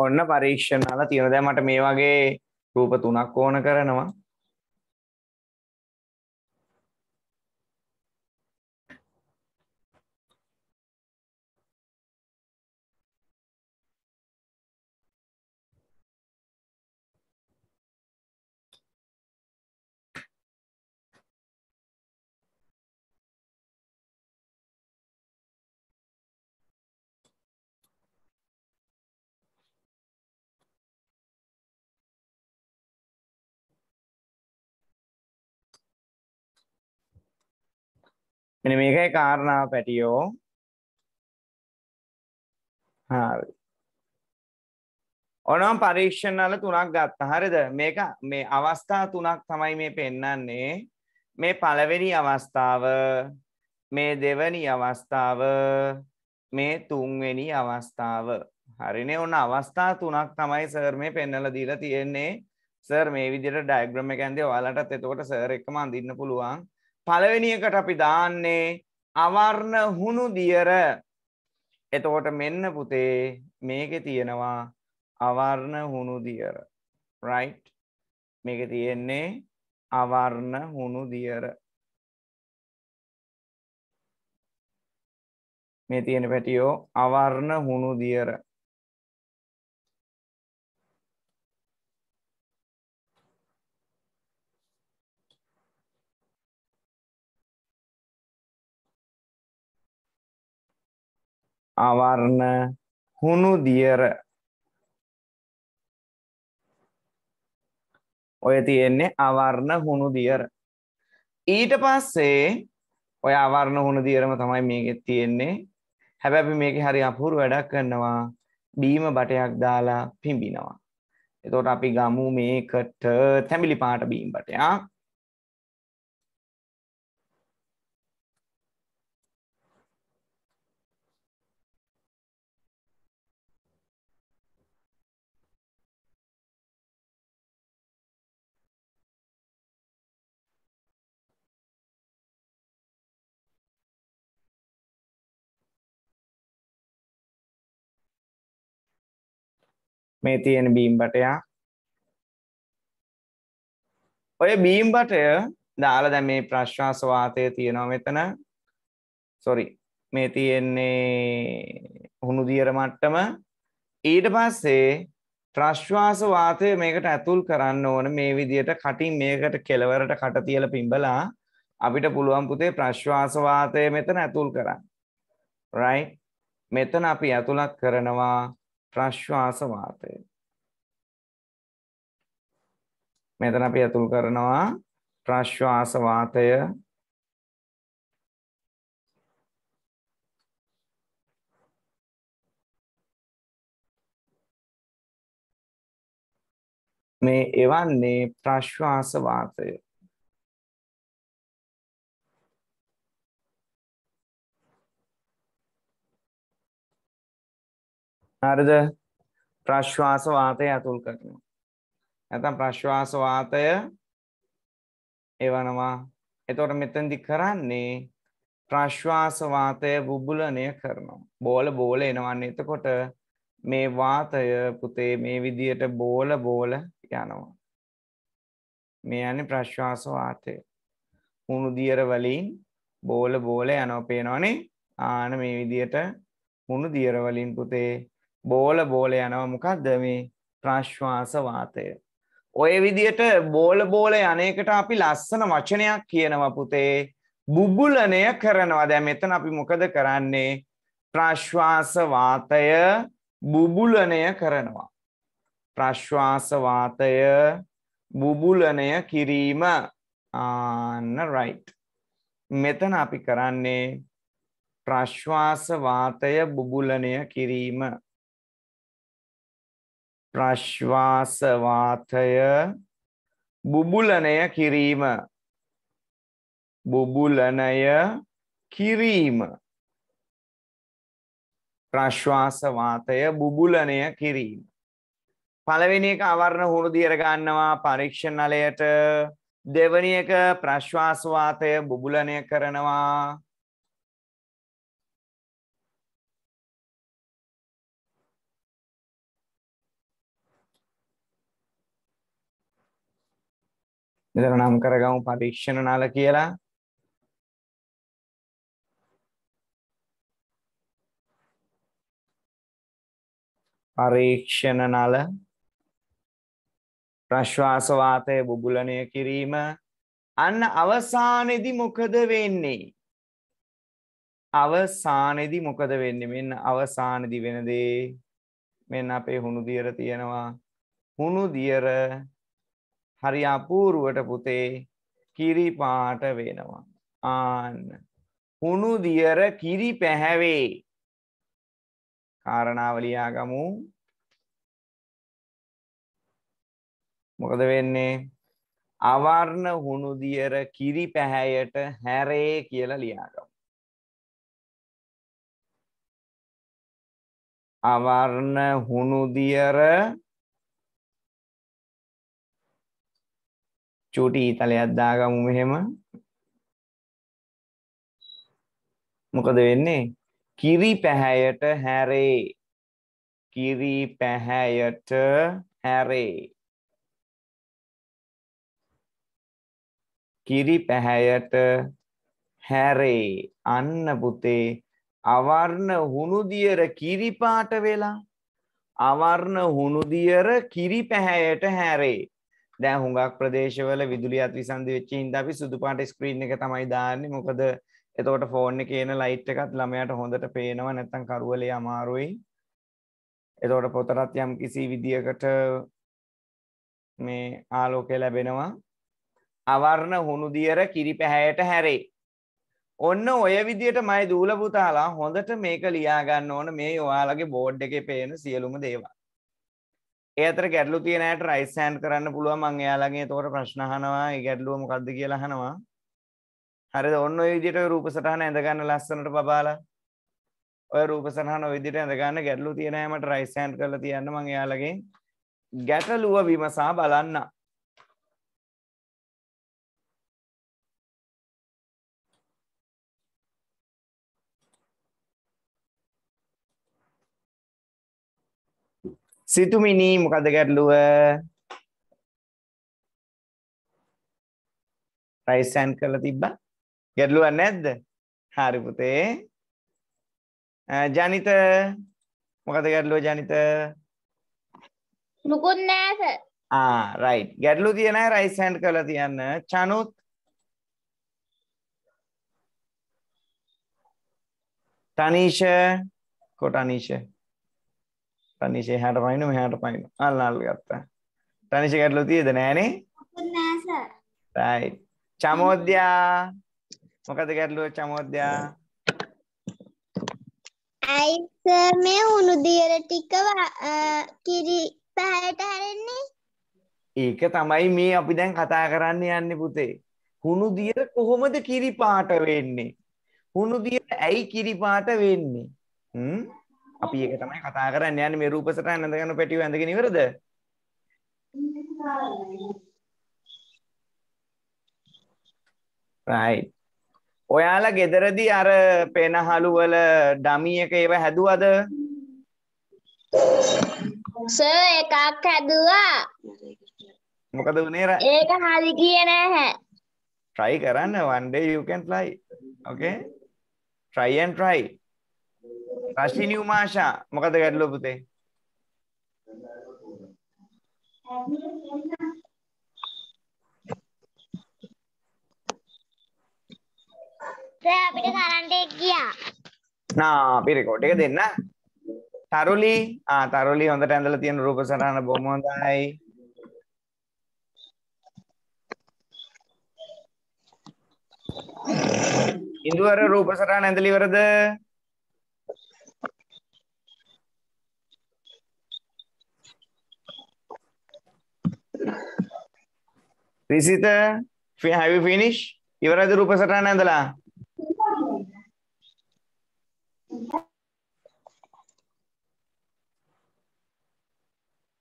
ඔන්න පරීක්ෂණ අලා තියෙන දැමට මේ වගේ රූප තුනක් ඕන කරනවා මෙන්න මේකයි කාරණාව පැටියෝ හරි ඔනම් පරීක්ෂණවල තුනක් ගත්තා හරිද මේක මේ අවස්ථා තුනක් තමයි මේ පෙන්වන්නේ මේ පළවෙනි අවස්ථාව මේ දෙවැනි අවස්ථාව මේ තුන්වෙනි අවස්ථාව හරිනේ ඔන්න අවස්ථා තුනක් තමයි සර් මේ පෙන්වලා දීලා තියෙන්නේ සර් මේ විදිහට ඩයග්‍රෑම් එක ඇඳේ ඔයාලටත් එතකොට සර් එක්කම අඳින්න පුළුවන් පළවෙනියකට අපි දාන්නේ අවර්ණ හුණු දියර එතකොට මෙන්න පුතේ මේකෙ තියෙනවා අවර්ණ හුණු දියර රයිට් මේක තියෙන්නේ අවර්ණ හුණු දියර මේ තියෙන පැටියෝ අවර්ණ හුණු දියර අවර්ණ හුණු දියර ඔය තියෙන්නේ අවර්ණ හුණු දියර ඊට පස්සේ ඔය අවර්ණ හුණු දියරම තමයි මේකෙත් තියෙන්නේ හැබැයි මේක හරි අපූරු වැඩක් කරනවා බීම බටයක් දාලා පිඹිනවා එතකොට අපි ගමු මේකට තැඹිලි පාට බීම් බටයක් මේ තියෙන බීම් බටයා ඔය බීම් බටය දාලා දැන් මේ ප්‍රශ්වාස වාතය තියෙනවා මෙතන සොරි මේ තියෙන්නේ හුණු දියර මට්ටම ඊට පස්සේ ප්‍රශ්වාස වාතය මේකට ඇතුල් කරන්න ඕන මේ විදියට කටින් මේකට කෙලවරට කට තියලා පිඹලා අපිට පුළුවන් පුතේ ප්‍රශ්වාස වාතය මෙතන ඇතුල් කරන්න right මෙතන අපි ඇතුළත් කරනවා ප්‍රශ්වාස වාතය. මෙතන අපි ඇතුල් කරනවා ප්‍රශ්වාස වාතය මේ එවන්නේ ප්‍රශ්වාස වාතය හරිද ප්‍රශ්වාස වාතය ඇතුල් කරනවා. නැත්නම් ප්‍රශ්වාස වාතය එවනවා. එතකොට මෙතෙන්දි කරන්නේ ප්‍රශ්වාස වාතය බුබුලණය කරනවා. බෝල බෝල එනවන්නේ. එතකොට මේ වාතය පුතේ මේ විදියට බෝල බෝල යනවා. මේ යන්නේ ප්‍රශ්වාස වාතය. හුණු දියර වලින් බෝල බෝල යනවා පේනවනේ. ආන මේ විදියට හුණු දියර වලින් පුතේ බෝල බෝල යනවා මොකක්ද මේ ප්‍රශ්වාස වාතය. ඔය විදියට බෝල බෝල යනයකට අපි ලස්සන වචනයක් කියනව පුතේ බුබුලනය කරනවා දැ මෙතන අපි මොකද කරන්නේ ප්‍රශ්වාස වාතය බුබුලනය කරනවා. ප්‍රශ්වාස වාතය බුබුලනය කිරීම ආන්න රයිට්. මෙතන අපි කරන්නේ ප්‍රශ්වාස වාතය බුබුලනය කිරීම ප්‍රශ්වාස වාතය බුබුලණය කිරීම බුබුලණය කිරීම ප්‍රශ්වාස වාතය බුබුලණය කිරීම පළවෙනි එක අවර්ණ හුරු දියර ගන්නවා පරීක්ෂණ නලයට දෙවෙනි එක ප්‍රශ්වාස වාතය බුබුලණය කරනවා මෙතන නම් කරගමු පරීක්ෂණ නල කියලා පරීක්ෂණ නල ප්‍රශ්වාස වාතය බුබුලණය කිරීම අන්න අවසානයේදී මොකද වෙන්නේ අවසානයේදී මොකද වෙන්නේ මෙන්න අවසානයේදී වෙන දේ මෙන්න අපේ හුණු දියර තියෙනවා හුණු දියර හරි අපූරුවට පුතේ කිරිපාට වෙනවා. ආන්න. හුණු දියර කිරි පැහැවේ. කාරණාවලියාගමු මොකද වෙන්නේ අවර්ණ හුණුදියර කිරි පැහැයට හැරේ කියලා ලියාගමු. අවර්ණ හුණුදියර චූටි තලයක් දාගමු මෙහෙම මොකද වෙන්නේ කිරි පැහැයට හැරේ කිරි පැහැයට හැරේ කිරි පැහැයට හැරේ අන්න පුතේ අවර්ණ හුණුදියර කිරිපාට වෙලා අවර්ණ හුණුදියර කිරි පැහැයට හැරේ දැ හුඟක් ප්‍රදේශවල විදුලියත් විසන්ධ වෙච්චි ඉද අපි සුදුපාට ස්ක්‍රීන් එක තමයි දාන්න මොකද එතකොට ෆෝර්න කියන ලයිට් එකත් ළමයට හොඳට පේනවා නැත්තන් කරුවලේ අමාරුයි එතකොට පොතරත් යම් කිසි විදිකට මේ ආලෝකය ලැබෙනවා අවර්ණ හුණුදියර කිරි පැහැයට හැරේ. ඔන්න ඔය විදියට මයි දූලපුතාලා හොඳට මේක ලියාගන්න ඕන මේ ඔයාලගේ බෝඩ් එකේ පේන සියලුම දේවා. ඒ අතර ගැටලු තියෙනයට රයිස් හෑන්ඩ් කරන්න පුළුවන් මං එයාලගේ තෝට ප්‍රශ්න අහනවා ඒ ගැටලුව මොකද්ද කියලා අහනවා හරිද ඔන්න ඔය විදිහට ඔය රූප සටහන ඇඳ ගන්න ලස්සනට බබාලා ඔය රූප සටහන ඔය විදිහට ඇඳ ගන්න ගැටලු තියෙන අය මට රයිස් හෑන්ඩ් කරලා තියන්න මං එයාලගෙන් ගැටලුව විමසා බලන්න සිතුමිනි මොකද ගැටලුව රයිස් හෑන්ඩ් කරලා තිබ්බා ගැටලුවක් නැද්ද හරි පුතේ ජනිත මොකද ගැටලුව ජනිත මුකුත් නෑ සර් ආ රයිට් ගැටලුව තියන අය රයිස් හෑන්ඩ් කරලා තියන්න චනුත් තනීෂ කොටනීෂ තනිශේ හැට පයින මෙහට පයින අල්ලාල් ගත්තා තනිශ කැටලු තියද නෑනේ චමෝද්‍යා මොකද ගැටලුව චමෝද්‍යා ඇයිස මේ උුණු දියර ටික කිරි පැහැයට හැරෙන්නේ ඒක තමයි මේ අපි දැන් කතා කරන්න යන්න පුතේ හුණු දියර කොහොමද කිරි පාට වෙන්නේ හුණු දියර ඇයි කිරි පාට වෙන්නේ අපි ඒක තමයි කතා කරන්න යන්නේ මේ රූපසටහන ඇඳගෙන පැටිව ඇඳගෙන ඉවරද? right ඔයාලා ගෙදරදී අර පෙනහළු වල ඩමි එක ඒව හැදුවද? සර් එකක් හැදුවා. මොකද උනේ රා? ඒක හරි ගියේ නැහැ. try කරන්න one day you can fly. okay? try and try. රශිනි උමාෂා මොකද ගැටලුව පුතේ? සර් අපිට කරන්ට් එක ගියා. නා අපි රෙකෝඩ් එක දෙන්න. තරුලි ආ තරුලි හොඳට ඇඳලා තියෙන රූප සටහන බොහොම හොඳයි. ඉන්දුවර රූප සටහන ඇඳලි වරද? Rishita, have you finished? ඉවරද රූප සටහන ඇඳලා?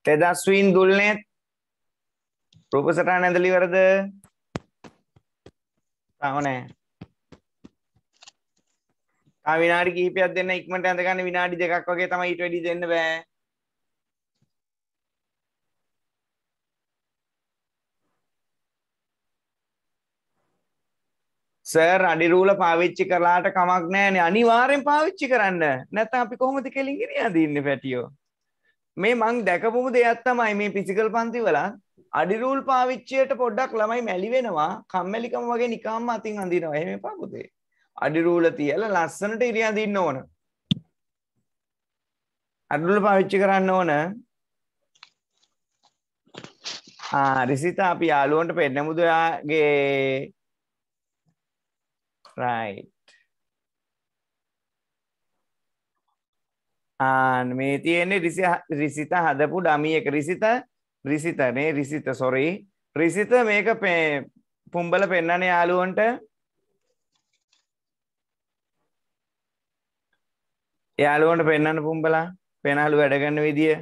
තෙදස්වීන් දුල්නේත් රූප සටහන ඇඳලා ඉවරද? තාමනේ. තා විනාඩි කිහිපයක් දෙන්න ඉක්මනට ඇඳගන්න විනාඩි දෙකක් වගේ තමයි ඊට වැඩි දෙන්න බෑ. සර් අඩිරූල පාවිච්චි කරලාට කමක් නෑනේ අනිවාර්යෙන් පාවිච්චි කරන්න නැත්නම් අපි කොහොමද කෙලින් ගිරියා දින්නේ පැටියෝ මේ මං දැකපුම දෙයක් තමයි මේ ෆිසිකල් පන්ති වල අඩිරූල් පාවිච්චියට පොඩ්ඩක් ළමයි මැලි වෙනවා කම්මැලිකම වගේ නිකම්ම අතින් අඳිනවා එහෙම එපා පුතේ අඩිරූල තියලා ලස්සනට ඉරියා දින්න ඕන අඩිරූල පාවිච්චි කරන්න ඕන ආ රිසිතා අපි යාළුවන්ට පෙන්නමුද ඔයාගේ right ආන් මේ තියෙන්නේ රිසි රිසිත හදපු ඩමි එක රිසිත රිසිතනේ රිසිත සොරි රිසිත මේක පුම්බල පෙන්වන යාළුවන්ට යාළුවන්ට පෙන්වන්න පුම්බලා පෙනහළු වැඩ ගන්න විදිය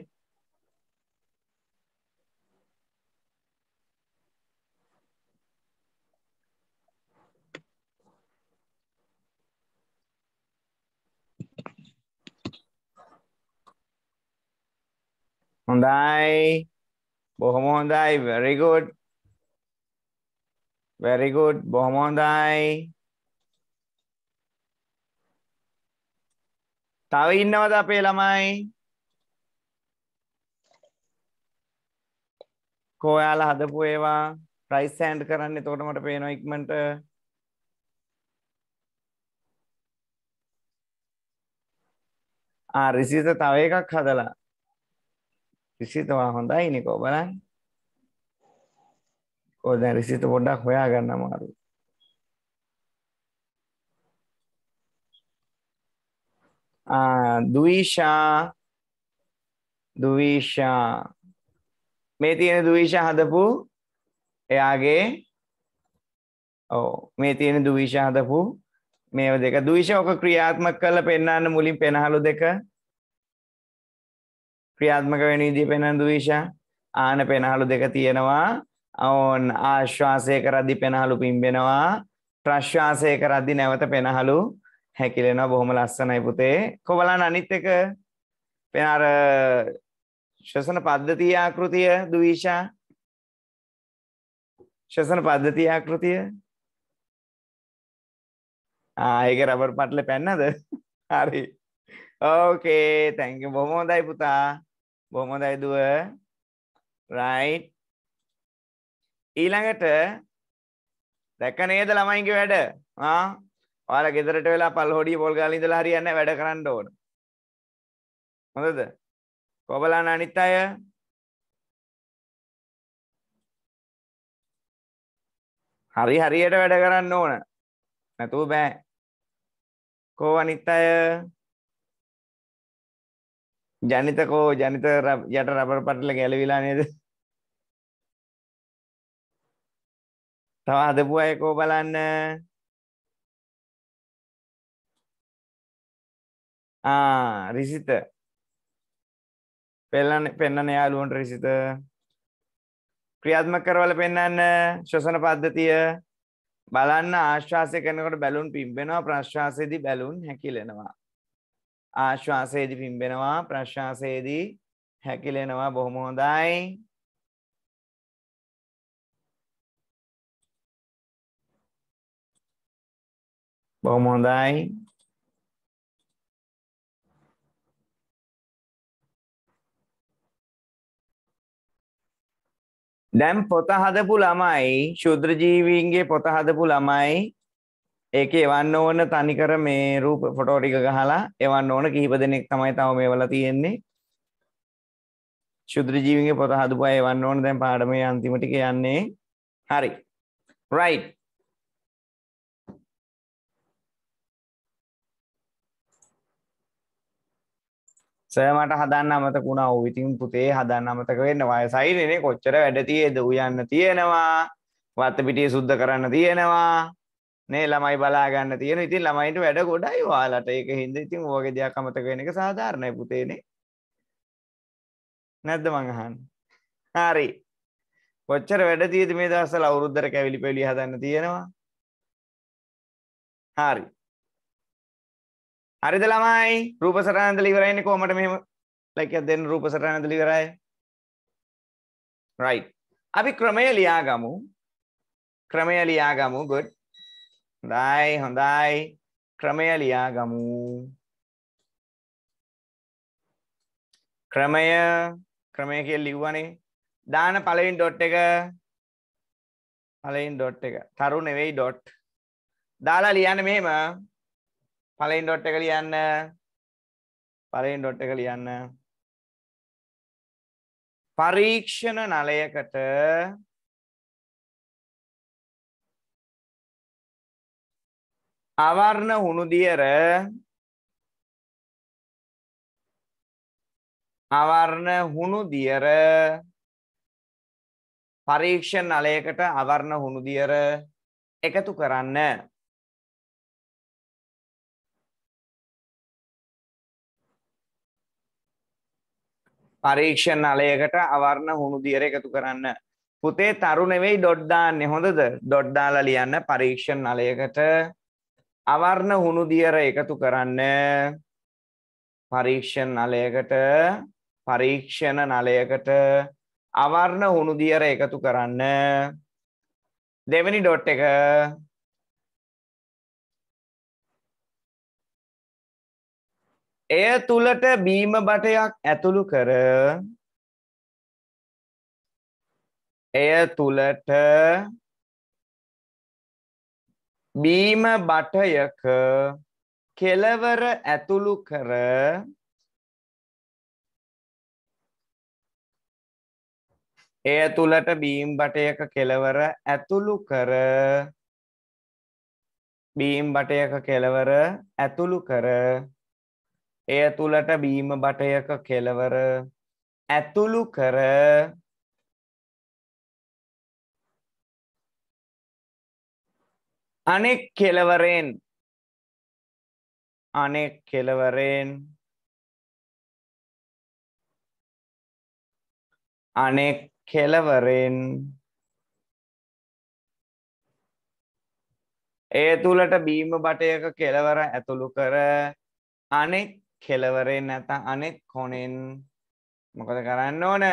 හොඳයි බොහොම හොඳයි very good very good බොහොම හොඳයි තව ඉන්නවද අපේ ළමයි කොයාලා හදපු ඒවා ප්‍රයිස් හෑන්ඩ් කරන්න එතකොට මට පේනවා ඉක්මනට ආ රිසිත තව එකක් හදලා රිසිතවා හොඳයි නිකෝ බලන් කෝ දැන් රිසිත පොඩ්ඩක් හොයා ගන්න අමාරුයි ආ ද්විෂා ද්විෂා මේ තියෙන ද්විෂා හදපු එයාගේ ඔව් මේ තියෙන ද්විෂා හදපු මේව දෙක ද්විෂ ඔක ක්‍රියාත්මක කරලා පෙන්වන්න මුලින් පෙනහළු දෙක ක්‍රියාත්මක වෙන විදිහ පෙන්වන ද්වේෂා ආන පෙනහළු දෙක තියෙනවා ඕන් ආශ්වාසය කරද්දි පෙනහළු පිම්බෙනවා ප්‍රශ්වාසය කරද්දි නැවත පෙනහළු හැකිලෙනවා බොහොම ලස්සනයි පුතේ කොබලන් අනිත් එක පෙන අර ශ්වසන පද්ධතිය ආකෘතිය ද්වේෂා ශ්වසන පද්ධතිය ආකෘතිය ඒක රබර් පටල පැන්නද හරි ඕකේ තැන්ක බොහොම හොඳයි පුතා බොහොම හොඳයි දුව රයිට් ඊළඟට දැක්ක නේද ළමයින්ගේ වැඩ ආ ඔයාලා ගෙදරට වෙලා පල්හොඩිය පොල් ගාලා ඉඳලා හරියන්නේ වැඩ කරන්න ඕන හොඳද කොබලන අනිත් අය හරි හරියට වැඩ කරන්න ඕන නැතුව බෑ කෝ අනිත් අය ජනිතකෝ ජනිත යට රබර පටල ගැලවිලා නේද තව හදපු අයකෝ බලන්න රිසිත පෙල්ලන පෙන්න්නන යාලුවන්ට රිසිත ක්‍රියාත්ම කරවල පෙන්න්න ශ්වසන පද්ධතිය බලන්න ආශ්වාසය කනකට බැලුන් පිම්බෙනවා ප්‍රශ්වාසයේදී බැලුන් හැකිලෙනවා ආශ්වාසයේදි පිම්බෙනවා ප්‍රශ්වාසයේදී හැකිලෙනවා බොහොම හොඳයි. බොහොම හොඳයි. දැන් පොත හදපු ළමයි ශුද්‍ර ජීවීන්ගේ පොත හදපු ළමයි ඒක එවන්න ඕන තනිකර මේ රූප ෆොටෝ ටික ගහලා එවන්න ඕන කිහිප දෙනෙක් තමයි තව මේවල තියෙන්නේ. ශුද්‍ර ජීවීන්ගේ පොත හදුපා එවන්න ඕන දැන් පාඩමේ අන්තිම ටික යන්නේ. හරි. right සර් මට හදන්න අමතක වුණා. ඔව් ඉතින් පුතේ හදන්න අමතක වෙන්න වයසයිනේ කොච්චර වැඩ තියේද උයන්න තියෙනවා. වත්ත පිටියේ සුද්ධ කරන්න තියෙනවා. නේ ළමයි බලාගන්න තියෙන ඉතින් ළමයිට වැඩ ගොඩයි වාලට ඒක හින්ද ඉතින් ඕගේ දෙයක් අමතක වෙන එක සාධාරණයි පුතේනේ නැද්ද මං අහන්නේ හරි කොච්චර වැඩ තියෙද මේ දවස්වල අවුරුද්දට කැවිලි පෙවිලි හදන්න තියෙනවා හරි හරිද ළමයි රූප සටහන ඇඳලා ඉවරයිනේ කොහමද මෙහෙම ලයික් එකක් දෙන්න රූප සටහන ඇඳලා ඉවරයි right අපි ක්‍රමය ලියාගමු ක්‍රමය ලියාගමු good හොඳයි හොඳයි ක්‍රමය ලියා ගමු ක්‍රමය ක්‍රමය කියල ලිව්වනේ දාන පලවින් ඩොට් එක පලයින් ඩොට් එක තරු නෙවෙයි ඩොට් දාලා ලියන්න මෙහෙම පලයින් ඩොට් එක ලියන්න පලයින් ඩොට් එක ලියන්න පරීක්ෂණ නලයකට අවර්ණ හුණුදියර අවර්ණ හුණුදියර පරීක්ෂණ නලයකට අවර්ණ හුණුදියර එකතු කරන්න. පරීක්ෂණ නලයකට අවර්ණ හුණුදියර එකතු කරන්න. පුතේ තරු නෙවෙයි ඩොඩ් දාන්නේ හොඳද? ඩොඩ් දාලා ලියන්න පරීක්ෂණ නලයකට අවර්ණ හුණු දියර එකතු කරන්න පරීක්ෂණ නලයකට පරීක්ෂණ නලයකට අවර්ණ හුණු දියර එකතු කරන්න දෙවැනි ඩොට් එක එය තුළට බීම බටයක් ඇතුළු කර එය තුළට බීම බටයක කෙලවර ඇතුළු කර එය තුළට බීම් බටයක කෙලවර ඇතුළු කර බීම් බටයක කෙලවර ඇතුළු කර එය තුළට බීම බටයක කෙලවර ඇතුළු කර අනෙක් කෙලවරෙන් අනෙක් කෙලවරෙන් අනෙක් කෙලවරෙන් ඒ තුළට බීම බටයක කෙලවර ඇතුළු කර අනෙක් කෙලවරෙන් නැත අනෙක් කොනෙන් මොකද කරන්න ඕන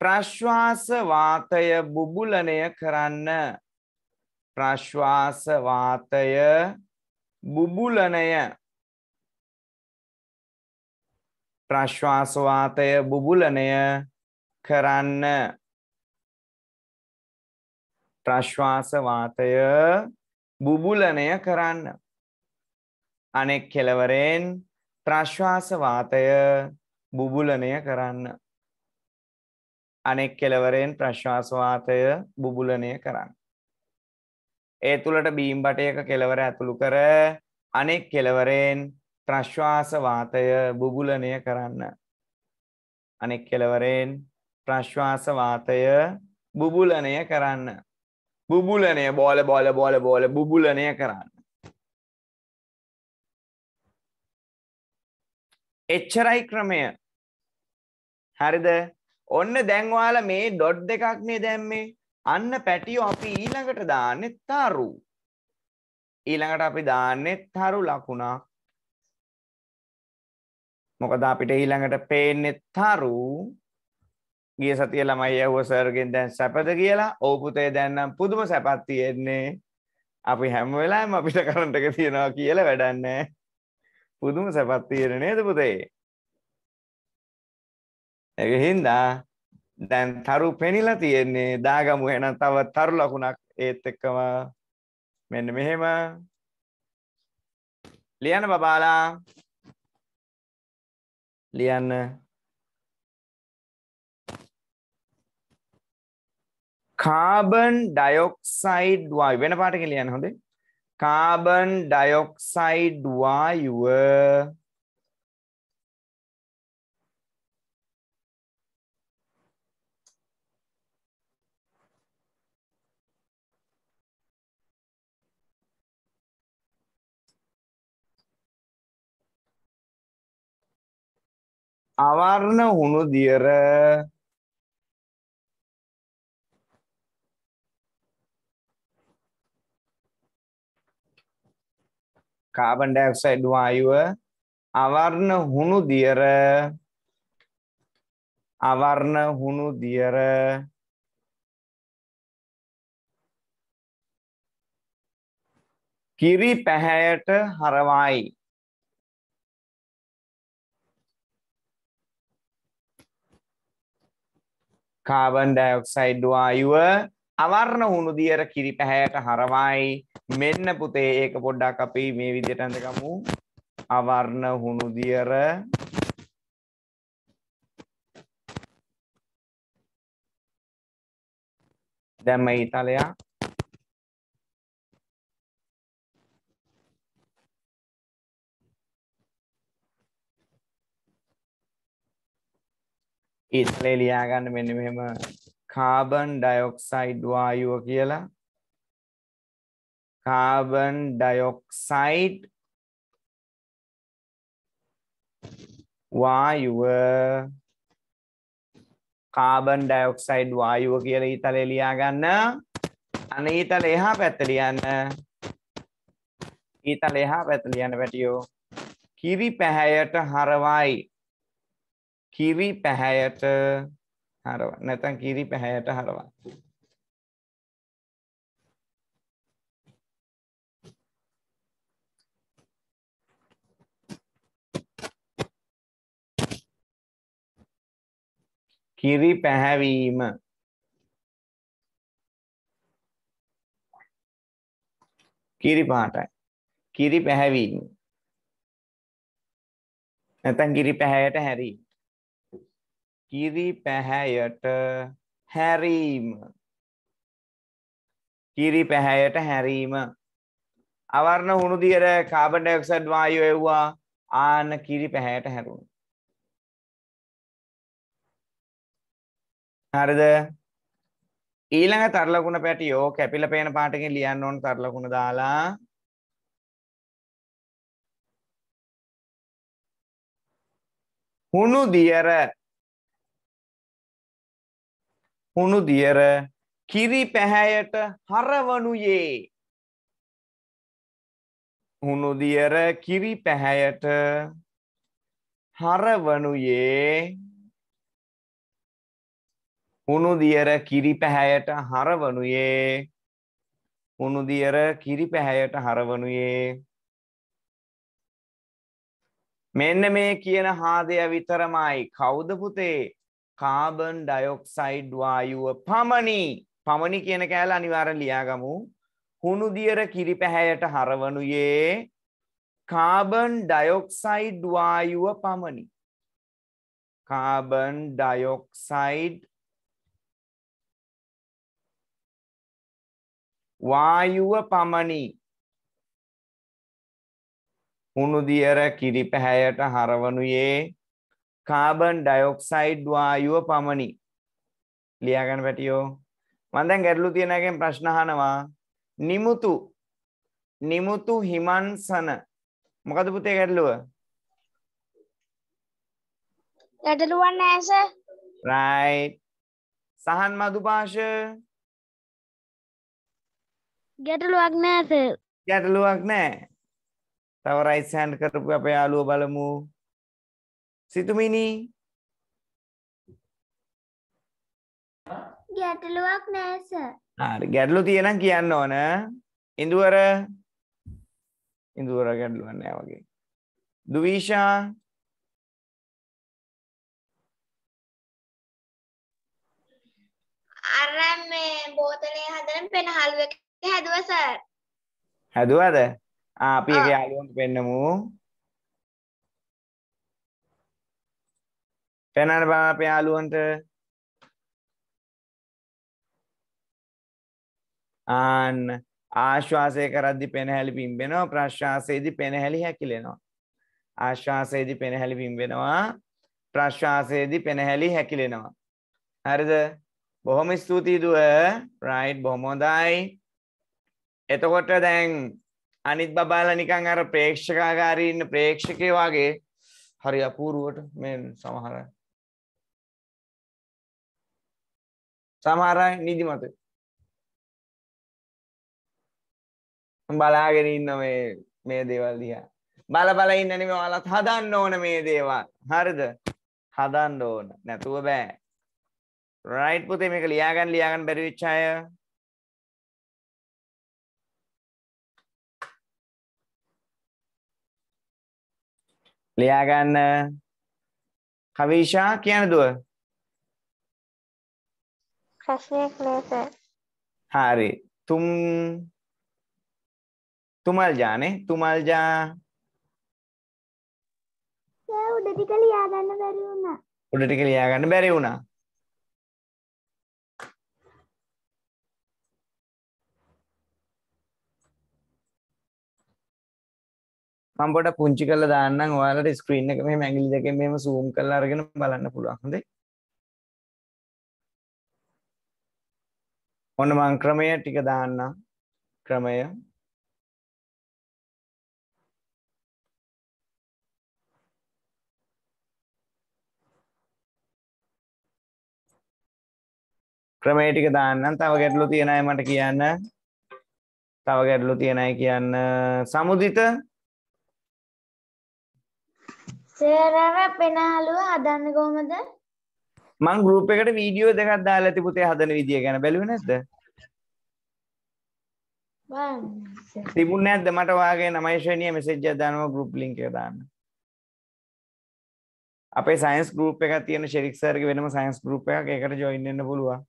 ප්‍රශ්වාස වාතය බුබුලනය කරන්න ප්‍රශ්වාස වාතය බුබුලනය ප්‍රශ්වාස වාතය බුබුලනය කරන්න ප්‍රශ්වාස වාතය බුබුලනය කරන්න අනෙක් කෙලවරෙන් ප්‍රශ්වාස වාතය බුබුලනය කරන්න අනෙක් කෙලවරෙන් ප්‍රශ්වාස වාතය බුබුලනය කරන්න ඒ තුළට බීම් බටයක කෙලවර ඇතුළු කර අනෙක් කෙලවරෙන් ප්‍රශ්වාසවාතය බුබුලනය කරන්න. අනෙක් කෙලවරෙන් ප්‍රශ්වාසවාතය බුබුලනය කරන්න. බුබුලනය බෝල බෝල බෝල බෝල බුබුලනය කරන්න. එච්චරයි ක්‍රමය හරිද ඔන්න දැන්වාල මේ ඩොඩ් දෙකක්නේ දැම්මේ අන්න පැටියෝ අපි ඊළඟට දාන්නේ තරු. ඊළඟට අපි දාන්නේ තරු ලකුණක්. මොකද අපිට ඊළඟට පේන්නේ තරු. ගිය සතිය ළමයි ඇහුව සර්ගෙන් දැන් සැපද කියලා. ඔව් පුතේ දැන් නම් පුදුම සැපක් තියෙන්නේ. අපි හැම වෙලාවෙම අපිට කරන්ට් එක තියනවා කියලා වැඩක් නැහැ. පුදුම සැපක් තියෙන නේද පුතේ? ඒක හින්දා දැන් තරු පෙනිලා තියෙන්නේ දාගමු එහෙනම් තව තරු ලකුණක් ඒත් එක්කම මෙන්න මෙහෙම ලියන්න බබාලා ලියන්න කාබන් ඩයොක්සයිඩ් වායු වෙන පාටකින් ලියන්න හොඳේ කාබන් ඩයොක්සයිඩ් වායුව අවර්ණ හුණු දියර කාබන් ඩයොක්සයිඩ් වායුව අවර්ණ හුණු දියර අවර්ණ හුණු දියර කිරි පැහැයට හරවායි කාබන් ඩයොක්සයිඩ් වායුව අවර්ණ හුණුදියර කිරි පැහැයට හරවායි මෙන්න පුතේ ඒක පොඩ්ඩක් අපි මේ විදිහට අඳගමු අවර්ණ හුණුදියර දැම්ම ඊතලයක් ඉස්ලේ ලියාගන්න මෙන්න මෙහෙම කාබන් ඩයොක්සයිඩ් වායුව කියලා කාබන් ඩයොක්සයිඩ් වායුව කාබන් ඩයොක්සයිඩ් වායුව කියල ඉතල එලියා ගන්න අන ඊතල එහා පැත්තලියන්න ඊතල එහා පැත්තලියන්න වැටියෝ කිරි පැහැයට හරවායි කිරි පැහැයට හරව නැතන් කිරි පැහැයට හරවන්න. කිරි පැහැවීම කිරි පාටයි කිරි පැහැවීම නැතන් කිරි පැහැයට හැරීම කිරි පැහැයට හැරීම කිරි පැහැයට හැරීම අවරණ හුණු දියර කාබන් ඩයොක්සයිඩ් වායුව එව්වා ආන කිරි පැහැයට හැරුණා හරිද ඊළඟ තරලකුණ පැටියෝ කැපිලා පේන පාටකින් ලියන්න ඕන තරලකුණ දාලා හුණු දියර හුණු දියර කිරි පැහැයට හරවනුයේ හුණු දියර කිරි පැහැයට හරවනුයේ හුණු දියර කිරි පැහැයට හරවනුයේ හුණු දියර කිරි පැහැයට හරවනුයේ මෙන්න මේ කියන හාදය විතරමයි කවුද පුතේ කාබන් ඩයොක්සයිඩ් වායුව පමණි පමණි කියන කෑල අනිවාරෙන් ලියාගමු හුණුදියර කිරි පැහැයට හරවනුයේ කාබන් ඩයොක්සයිඩ් වායුව පමණි කාබන් ඩයොක්සයිඩ් වායුව පමණි හුණුදියර කිරි පැහැයට හරවනුයේ කාබන් ඩයොක්සයිඩ් වායුව පමණි ලියාගන්න පැටියෝ මන්දැන් ගැටලු තියෙනගෙන් ප්‍රශ්නහනවා නිමුතු නිමුතු හිමන්සන මොකද පුතේ ගැටලුව ගැටලුවන් ඇස රයි සහන් මදුපාශ ගැටලුවක් නෑස ගැටලුවක් නෑ තව රයිස් හැන්ඩ් කරපු අප යාලුව බලමු සිතුමිනි ගැටලුවක් නෑ සර්. හරි ගැටලු තියෙනම් කියන්න ඕන. ඉඳුවර ඉඳුවර ගැටලුවක් නෑ වගේ. දුවිෂා අර මේ බෝතලේ හදන පෙනහළු එක හැදුවා සර්. හැදුවද? ආ අපි ඒක යාළුවන්ට පෙන්නමු. පෙන්වන්න බෑ අපේ යාළුවන්ට ආන්න ආශ්වාසය කරද්දි පෙනහැලි පිම්බෙනවා ප්‍රශ්වාසයේදී පෙනහැලි හැකිලෙනවා ආශ්වාසයේදී පෙනහැලි පිම්බෙනවා ප්‍රශ්වාසයේදී පෙනහැලි හැකිලෙනවා හරිද බොහොම ස්තුතියි දුව රයිට් බොහොම හොඳයි එතකොට දැන් අනිත් බබාලා නිකන් අර ප්‍රේක්ෂකාගාරේ ඉන්න ප්‍රේක්ෂකයෝ වගේ හරි අපූර්වට මේ සමහර සමහර අය නිදිමතයි. බලාගෙන ඉන්න මේ මේ දේවල් දිහා. බල බල ඉන්න නෙමෙයි ඔයාලත් හදන්න ඕන මේ දේවල්. හරිද? හදන්න ඕන. නැතුව බෑ. රයිට් පුතේ මේක ලියාගන්න ලියාගන්න බැරි වෙච්ච අය ලියාගන්න කවිෂා කියන දුව ප්‍රශ්නයක් නේස හාරි තුම් තුමල්ජානේ තුමල්ජා උඩ ටික ලියාගන්න බැරි වුණා උඩ ටික ලියාගන්න බැරි වුණා මම පොඩ පුංචි කරලා දාන්නම් ඔයාලට ස්ක්‍රීන් එක මෙහෙම ඇඟිලි දෙකෙන් මෙහෙම zoom කරලා අරගෙන බලන්න පුළුවන් හොඳයි ඔන්න මං ක්‍රමය ටික දාන්නම් ක්‍රමය ක්‍රමේ ටික දාන්නම් තව ගැටලු තියෙන අය මට කියන්න තව ගැටලු තියෙන අය කියන්න සමුදිත සරව පෙනහලුව හදන්න කොහොමද මං ගෲප් එකට වීඩියෝ දෙකක් දාලා ඇති පුතේ හදන විදිය ගැන බැලුවේ නැද්ද? බලන්න. තිබුණ නැද්ද මට වාගේ නමයි ශ්‍රේණිය මෙසේජ් එකක් දානවා ගෲප් ලින්ක් එක දාන්න. අපේ සයන්ස් ගෲප් එකක් තියෙන ෂෙරික් සර්ගේ වෙනම සයන්ස් ගෲප් එකක් ඒකට ජොයින් වෙන්න පුළුවන්.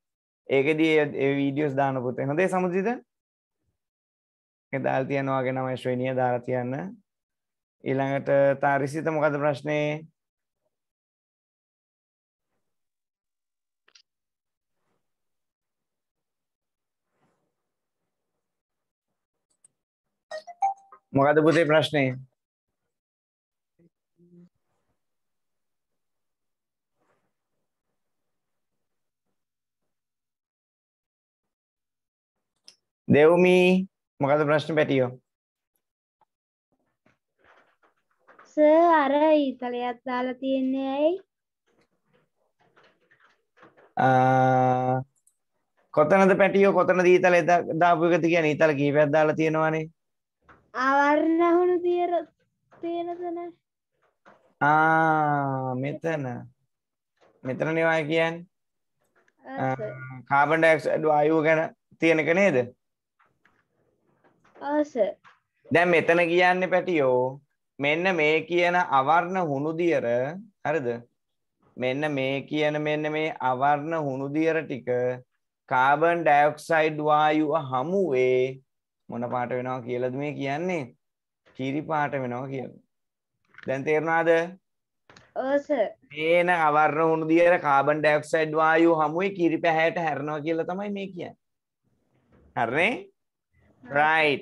ඒකෙදී ඒ වීඩියෝස් දාන්න පුතේ. හොඳේ සමුදිත? ඒක දාලා තියනවා වගේ නමයි ශ්‍රේණිය දාලා තියන්න. ඊළඟට තා රිසිත මොකද ප්‍රශ්නේ? මොකද පුතේ ප්‍රශ්නේ? දෙව්මි මොකද ප්‍රශ්න පැටියෝ? සර් අර ඊතලයක් දාලා තියන්නේ ඇයි? කොතනද පැටියෝ කොතනද ඊතලේ දාපු එකද කියන්නේ ඊතල කීපයක් දාලා තියෙනවානේ. ආවරණහුණු තියර තියෙන තැන මෙතන මෙතන නිවාය කියන් කාබන් ඩක්ඩ අයුව ගැන තියෙනක නේද දැන් මෙතන කියන්න පැටියෝ මෙන්න මේ කියන අවර්ණ හුණුදියර හරිද මෙන්න මේ කියන මෙන්න මේ අවර්ණ හුණුදියර ටික කාබන් ඩයක්සයිඩ් වායුව හමුවේ මොන පාට වෙනවා කියලද මේ කියන්නේ කිරි පාට වෙනවා කියල දැන් තේරුණාද ඒන අවරණ හුණු දියර කාබන් ඩක්සයිඩ් වායු හමුවේ කිරි පැහැයට හැරනවා කියල තමයි මේ කිය හරනේ රයි්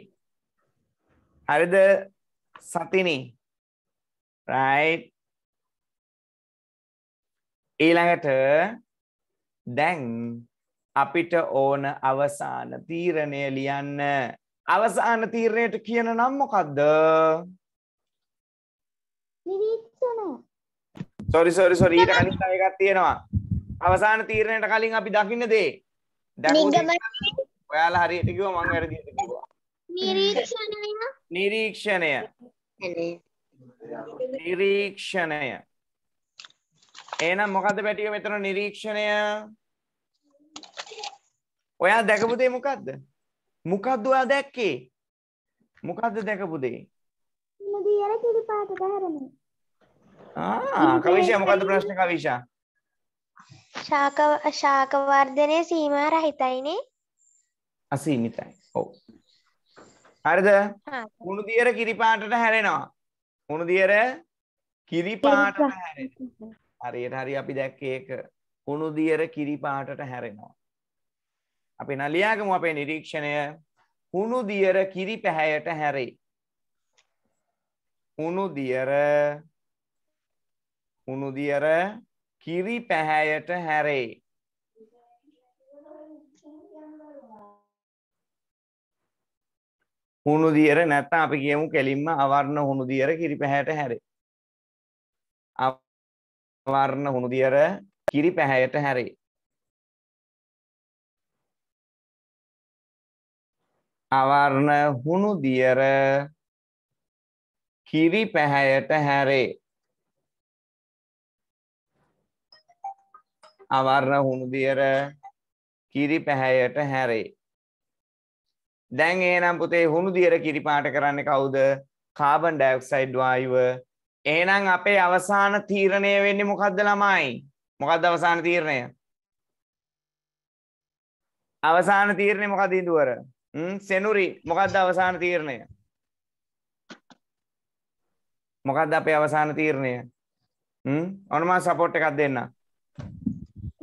හරිද සතිනි රයි් ඊළඟට දැන් අපිට ඕන අවසාන තීරණය ලියන්න අවසාන තීරණයට කියන නම් මොකක්ද? නිරීක්ෂණ. sorry sorry sorry ඊට කලින් තව එකක් තියෙනවා. අවසාන තීරණයට කලින් අපි දකින්න දේ. නිගමනය. ඔයාලා හරියට කිව්වා මම වැරදියට කිව්වා. නිරීක්ෂණය. නිරීක්ෂණය. නිරීක්ෂණය. එහෙනම් මොකද්ද පැටිය මෙතන නිරීක්ෂණය? ඔයා දැකපු දේ මොකද්ද? මොකක්ද ඔයා දැක්කේ? මොකද්ද දැකපු දේ? මුදී අර කිරි පාට ගහරනේ. ආ කවිෂා මොකද්ද ප්‍රශ්නේ කවිෂා? ශාක ශාක වර්ධනයේ සීමා රහිතයිනේ. අසීමිතයි. ඔව්. හරිද? මුණු දියර කිරි පාටට හැරෙනවා. මුණු දියර කිරි පාටට හැරෙනවා. හරියට හරි අපි දැක්කේ ඒක. කුණු දියර කිරි පාටට හැරෙනවා. අපි නලියාගමු අපේ නිරීක්ෂණය හුණු දියර කිරි පැහැයට හැරේ. හුණු දියර හුණු දියර කිරි පැහැයට හැරේ. හුණු දියර නැත්තම් අපි කියමු කෙලින්ම අවර්ණ හුණු දියර කිරි පැහැයට හැරේ. අවර්ණ හුණු දියර කිරි පැහැයට හැරේ. අවර්ණ හුණු දියර කිරි පැහැයට හැරේ අවර්ණ හුණු දියර කිරි පැහැයට හැරේ දැන් එහෙනම් පුතේ හුණු දියර කිරි පාට කරන්නේ කවුද කාබන් ඩයොක්සයිඩ් වායුව එහෙනම් අපේ අවසාන තීරණය වෙන්නේ මොකද්ද ළමයි මොකද්ද අවසාන තීරණය අවසාන තීරණය මොකද ඉඳුවර සෙනුරි මොකක්ද අවසාන තීරණය මොකක්ද අපේ අවසාන තීරණය ඔනම සපෝට් එකක් දෙන්න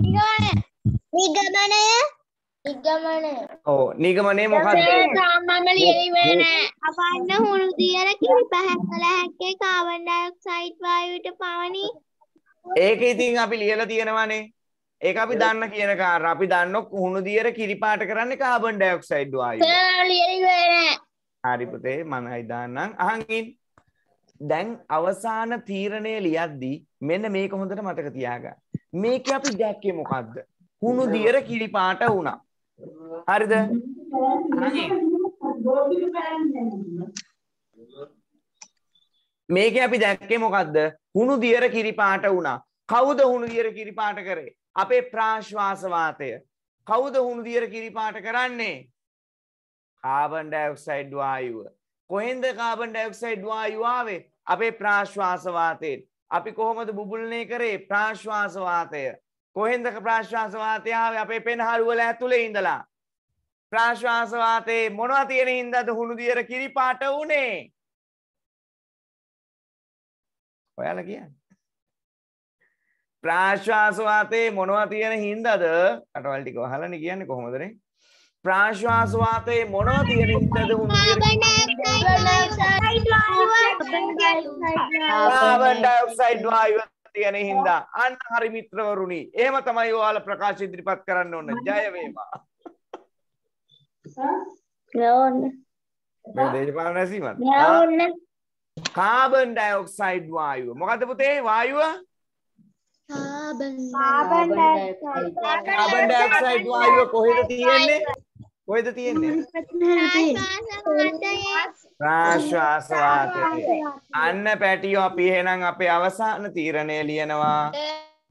නිගමනය නිගමනය ඕ නිගමනය මොකක්ද මම ලියවිලා නෑ අපන්න හුණු දියර කිරි පහක් කළ හැක්කේ කාබන් ඩයොක්සයිඩ් වායුවට පවනි ඒක ඉතින් අපි ලියලා තියෙනවානේ ඒක අපි දන්න කියන කාර අපි දන්න කුහුණු දියර කිරිපාට කරන්න කාබන් ඩයොක්සයිඩ් වායු හරි පුතේ මම හිතාන්නම් අහංගින් දැන් අවසාන තීරණය ලියද්දී මෙන්න මේක හොඳට මතක තියාගන්න මේක අපි දැක්කේ මොකද්ද හුණු දියර කිරිපාට වුණා හරිද මේක අපි දැක්කේ මොකද්ද හුණු දියර කිරිපාට වුණා කවුද හුණු දියර කිරිපාට කරේ අපේ ප්‍රාශ්වාසවාතය කවුද හුණුදියර කිරිපාට කරන්නේ කාබන්ඩ ඇක්සයිඩ් වායුව කොහෙන්ද කාබන්ඩ ඇක්සයිඩ් වායුවාවේ අපේ ප්‍රාශ්වාසවාතයෙන් අපි කොහොමද බුබුල්නය කරේ ප්‍රාශ්වාසවාතය කොහෙන්දක ප්‍රාශ්වාසවාතයාව අපේ පෙන්හරුවල ඇතුළ ඉඳලා ප්‍රාශ්වාසවාතයේ මොනවා තියෙන හින්දද හුණුදියර කිරිපාට වනේ ඔයාල කියන්න ප්‍රාශ්වාසවාතයේ මොනවා තියෙන හින්දද අටවල්ටික හලන කියන්න කොහොමදර ප්‍රාශ්වාසවාතයේ මොනවා තියෙන හිතද ඩක්සයිඩ් වායුව තියෙන හින්දා අන්න හරි මිත්‍රවරුණි එහෙම තමයි ඔයාල ප්‍රකාශ ඉදිරිපත් කරන්න ඕන ජය වේවා ඕන්න මේ දේශපාලන ඇසීමත් ඕන්න කාබන් ඩයොක්සයිඩ් වායුව මොකද පුතේ වායුව කාබන් කාබන් ඩයොක්සයිඩ් වායුව කොහෙද තියෙන්නේ? කොහෙද තියෙන්නේ? ප්‍රාශ්වාස වාතයේ. අන්න පැටියෝ අපි එහෙනම් අපේ අවසාන තීරණය ලියනවා.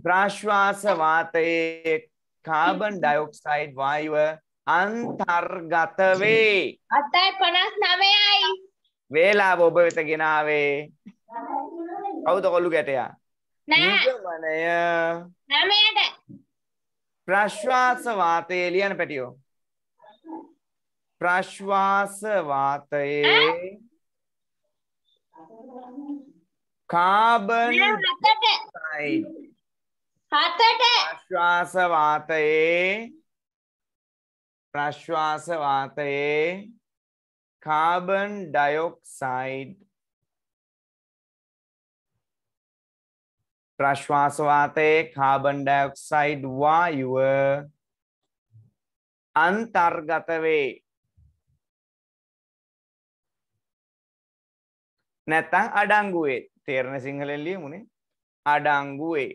ප්‍රාශ්වාස වාතයේ කාබන් ඩයොක්සයිඩ් වායුව අන්තර්ගත වේ. 8.59යි. වේලාව ඔබ වෙත ගෙනාවේ. කවුද කොළු ගැටයා? නිගමනය නමයට ප්‍රශ්වාස වාතය ලියන පැටියෝ ප්‍රශ්වාස වාතයේ කාබන් ප්‍රශ්වාස වාතයේ ප්‍රශ්වාස වාතයේ කාබන් ඩයොක්සයිඩ් ප්‍රශ්වාසවාතයේ කාබන් ඩයොක්සයිඩ් වායුව අන්තර්ගත වේ නැත්තම් අඩංගු වේ තේරෙන සිංහලෙන් ලියමුනේ අඩංගු වේ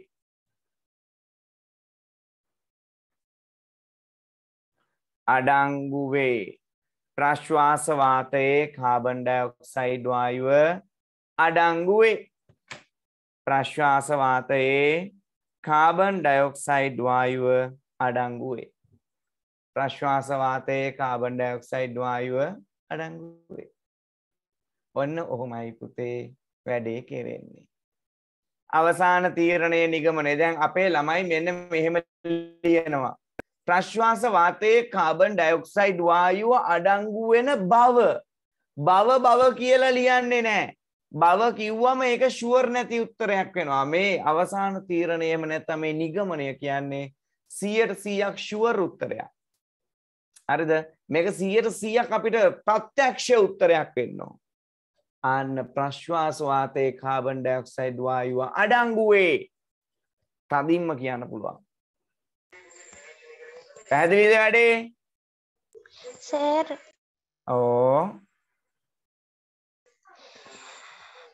අඩංගු වේ ප්‍රශ්වාස වාතයේ කාබන් ඩයොක්සයිඩ් වායුව අඩංගු වේ ප්‍රශ්වාස වාතයේ කාබන් ඩයොක්සයිඩ් වායුව අඩංගු වේ. ප්‍රශ්වාස වාතයේ කාබන් ඩයොක්සයිඩ් වායුව අඩංගු වේ. ඔන්න ඔහොමයි පුතේ වැඩේ කෙරෙන්නේ. අවසාන තීරණය නිගමනය දැන් අපේ ළමයි මෙන්න මෙහෙම ලියනවා. ප්‍රශ්වාස වාතයේ කාබන් ඩයොක්සයිඩ් වායුව අඩංගු වෙන බව බව බව කියලා ලියන්නේ නෑ බව කිව්වම ඒක ෂුවර් නැති උත්තරයක් වෙනවා මේ අවසාන තීරණයම නැත්තම් මේ නිගමනය කියන්නේ 100%ක් ෂුවර් උත්තරයක්. හරිද? මේක 100%ක් අපිට ප්‍රත්‍යක්ෂ උත්තරයක් වෙන්න ඕන. ආන්න ප්‍රශ්වාස වාතයේ කාබන් ඩයොක්සයිඩ් වායුව අඩංගු වේ. තදින්ම කියන්න පුළුවන්. පැහැදිලිද වැඩේ? සර්. ඕ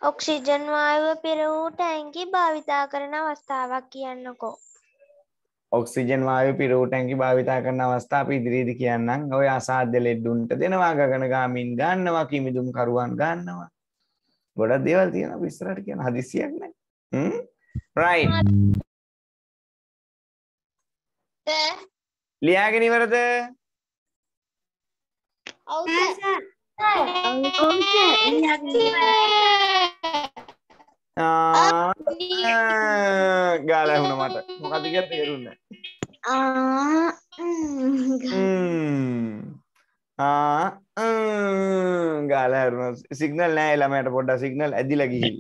ඔක්සිජන් වායුව පිරවූ ටැංකි භාවිතා කරන අවස්ථාවක් කියන්නකෝ. ඔක්සිජන් වායු පිරූ ටැංකි භාවිතා කරන අවස්ථා පිදිරීදි කියන්නම් ඔය අසාධ්‍ය ලෙඩ්ඩුන්ට දෙනවා ගගන ගාමින් ගන්නවා කිමිදුම් කරුවන් ගන්නවා. ගොඩක් දේවල් තියෙන විස්තරට කියන හදිසියක් නෑ. රයි. ලියාගෙන ඉවරද? ඔව් සර්. ඔව් සර්. ගාලැහුණ මට මොකතික තේරුන්න ගාලරුණ සිගනල් නෑ ළමයට පොඩ්ඩ සිගනල් ඇදිලගිහිල්ල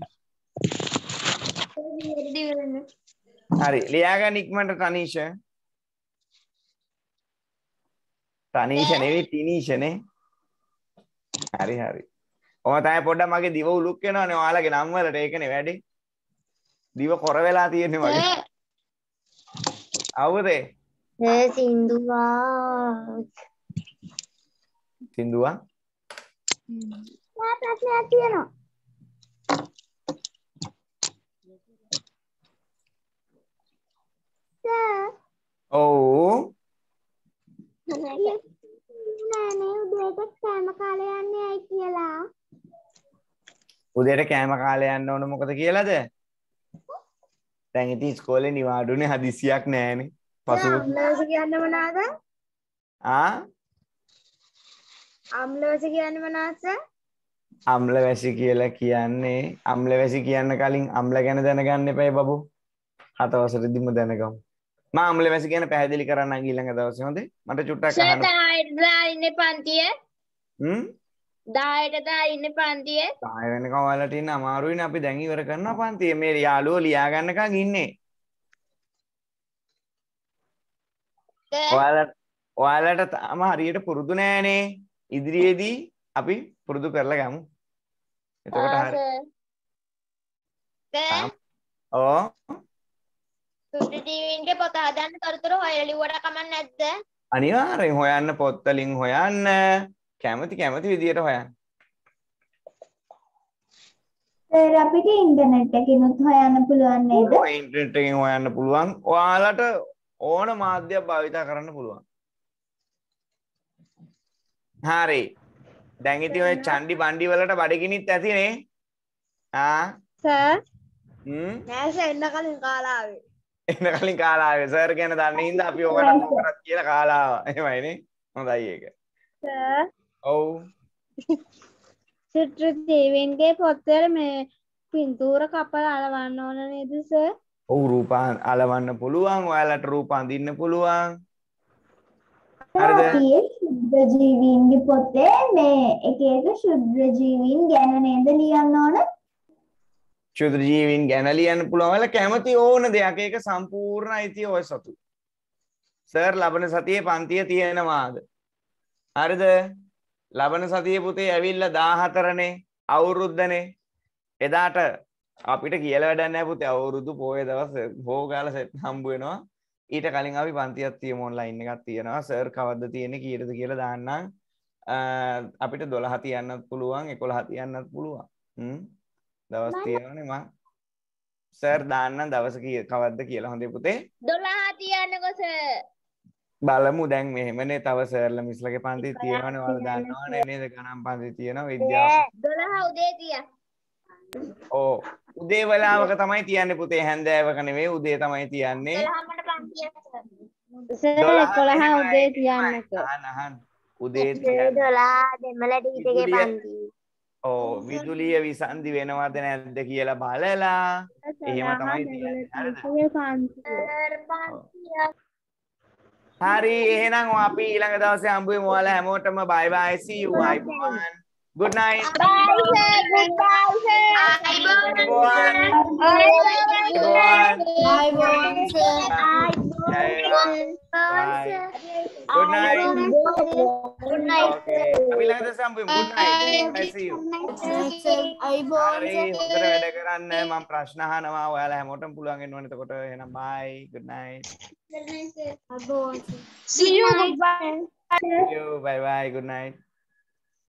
හරි ලියාග නික්මට තනීෂ තනීෂ නෙවේ තිනීෂනේ හරි හරි ඕම තමයි පොඩ්ඩක් මගේ දිව උලුක් වෙනවනේ ඔයාලගේ නම් වලට ඒකනේ වැඩේ. දිව කොර වෙලා තියෙන්නේ මගේ. අවුදේ. ඒ සින්දුවා. සින්දුවා. මා ප්‍රශ්නයක් තියෙනවා. ඔව්. නෑනේ උදේට කෑම කාලේ යන්නේ ඇයි කියලා. උදේට කෑම කාලේ යන්න ඕන මොකද කියලාද? දැන් ඉතින් ඉස්කෝලේ නිවාඩුනේ හදිසියක් නෑනේ. පසුව අම්ලවස කියන්න මොනවාද? ආ? අම්ලවස කියන්නේ මොනවාද? අම්ලවැසි කියලා කියන්නේ අම්ලවැසි කියන්න කලින් අම්ල ගැන දැනගන්න එපා බබෝ. හතවසරදිම දැනගමු. මාමල වැසි කියන පැහැදිලි කරන්න ඊළඟ දවසේ හොඳේ මට චුට්ටක් අහන්න 10ට දා ඉන්නේ පන්තියේ හ්ම් 10ට දා ඉන්නේ පන්තියේ 10 වෙනකම් ඔයාලට ඉන්න අමාරුයිනේ අපි දැන් ඉවර කරනවා පන්තියේ මේ යාළුවෝ ලියා ගන්නකම් ඉන්නේ ඔයාලට ඔයාලට තාම හරියට පුරුදු නෑනේ ඉදිරියේදී අපි පුරුදු කරලා ගමු එතකොට හරි ඕ දෘෂ්ටිජීවීන්ගේ පොත හදන්න තොරතුරු හොයලා ලිව්වට කමක් නැද්ද? අනිවාර්යෙන් හොයන්න පොත්වලින් හොයන්න කැමති කැමති විදියට හොයන්න. සර් අපිට ඉන්ටර්නෙට් එකකිනුත් හොයන්න පුළුවන් නේද? ඔව් ඉන්ටර්නෙට් එකෙන් හොයන්න පුළුවන්. ඔයාලට ඕන මාධ්‍යයක් භාවිතා කරන්න පුළුවන්. හරි. දැන් ඉතින් ඔය චණ්ඩි බණ්ඩි වලට බඩගිනිත් ඇතිනේ. ආ සර් හ්ම් නෑ සර් එන්න කලින් කාලා ආවේ. එන්න කලින් කාලාව සර් ගැන දන්න හිද අපි ඕකට කරත් කියල කාලාව එමයින හොඳයි ඒක ඔව් සිට්‍ර දේවෙන්ගේ පොත්තර මේ පින්තූර කපල අලවන්න ඕන නේදස ඔවු රූපාන් අලවන්න පුළුවන් ඔයාලට රූපාන්දින්න පුළුවන් ජීවීන්ගේ පොත්තේ මේ එක එක ශුද්‍ර ජීවීන් ගැන නේද ලියන්න ඕන චුදර ජීවින් ගැනලියන්න පුළුවන්ල කැමති ඕන දෙයක් ඒක සම්පූර්ණ අයිතිය ඔය සතු. සර් ලබන සතියේ පන්තිය තියෙනවාද. හරිද ලබන සතිය පුතේ ඇවිල්ල දාහතරනේ අවුරුද්ධනේ එදාට අපිට කියල වැඩන්න පුතේ අවුරුදු පෝය දවස බෝගාල සෙත් හම්බුවෙනවා ඊට කලින් අපි පන්තියක් තිය මොන්ලයින්න එකක් තියෙනවා සර් කවද්ද තියෙන කියරද කියල දන්නම් අපිට දොළ හතියන්නත් පුළුවන් එකොළ හතියන්නත් පුළුවන් දවස් තියෙනවනේ මං සර් දාන්න දවස කවද්ද කියලා හොඳේ පුතේ 12 තියන්නකෝ සර් බලමු දැන් මෙහෙමනේ තව සර්ල මිස්ලගේ පන්ති තියෙනවනේ ඔයාලා දන්නවනේ නේද ගණන් පන්ති තියෙනවා විද්‍යාව 12 උදේ තියා ඕ උදේ වෙලාවක තමයි තියන්නේ පුතේ හැන්දෑවක නෙමෙයි උදේ තමයි තියන්නේ 11 උදේ තියන්නකෝ අහන්න උදේ 12 දෙමළ ඩීටගේ පන්ති ඕ විදුලිය විසන්දි වෙනවද නැද්ද කියලා බලලා එහෙම තමයි හරි එහෙනම් අපි ඊළඟ දවසේ හම්බුවේ ඔයාලා හැමෝටම බයි බයි see you everyone good night bye sir good bye sir everyone everyone bye bye sir Good night. Good night. අවිලකට සම්පූර්ණ good night. I see you. හරි හොඳට වැඩ කරන්න මම ප්‍රශ්න අහනවා ඔයාලා හැමෝටම පුළුවන් වෙනවනේ එතකොට එහෙනම් bye good night. Good night. See you. Bye bye. Good night.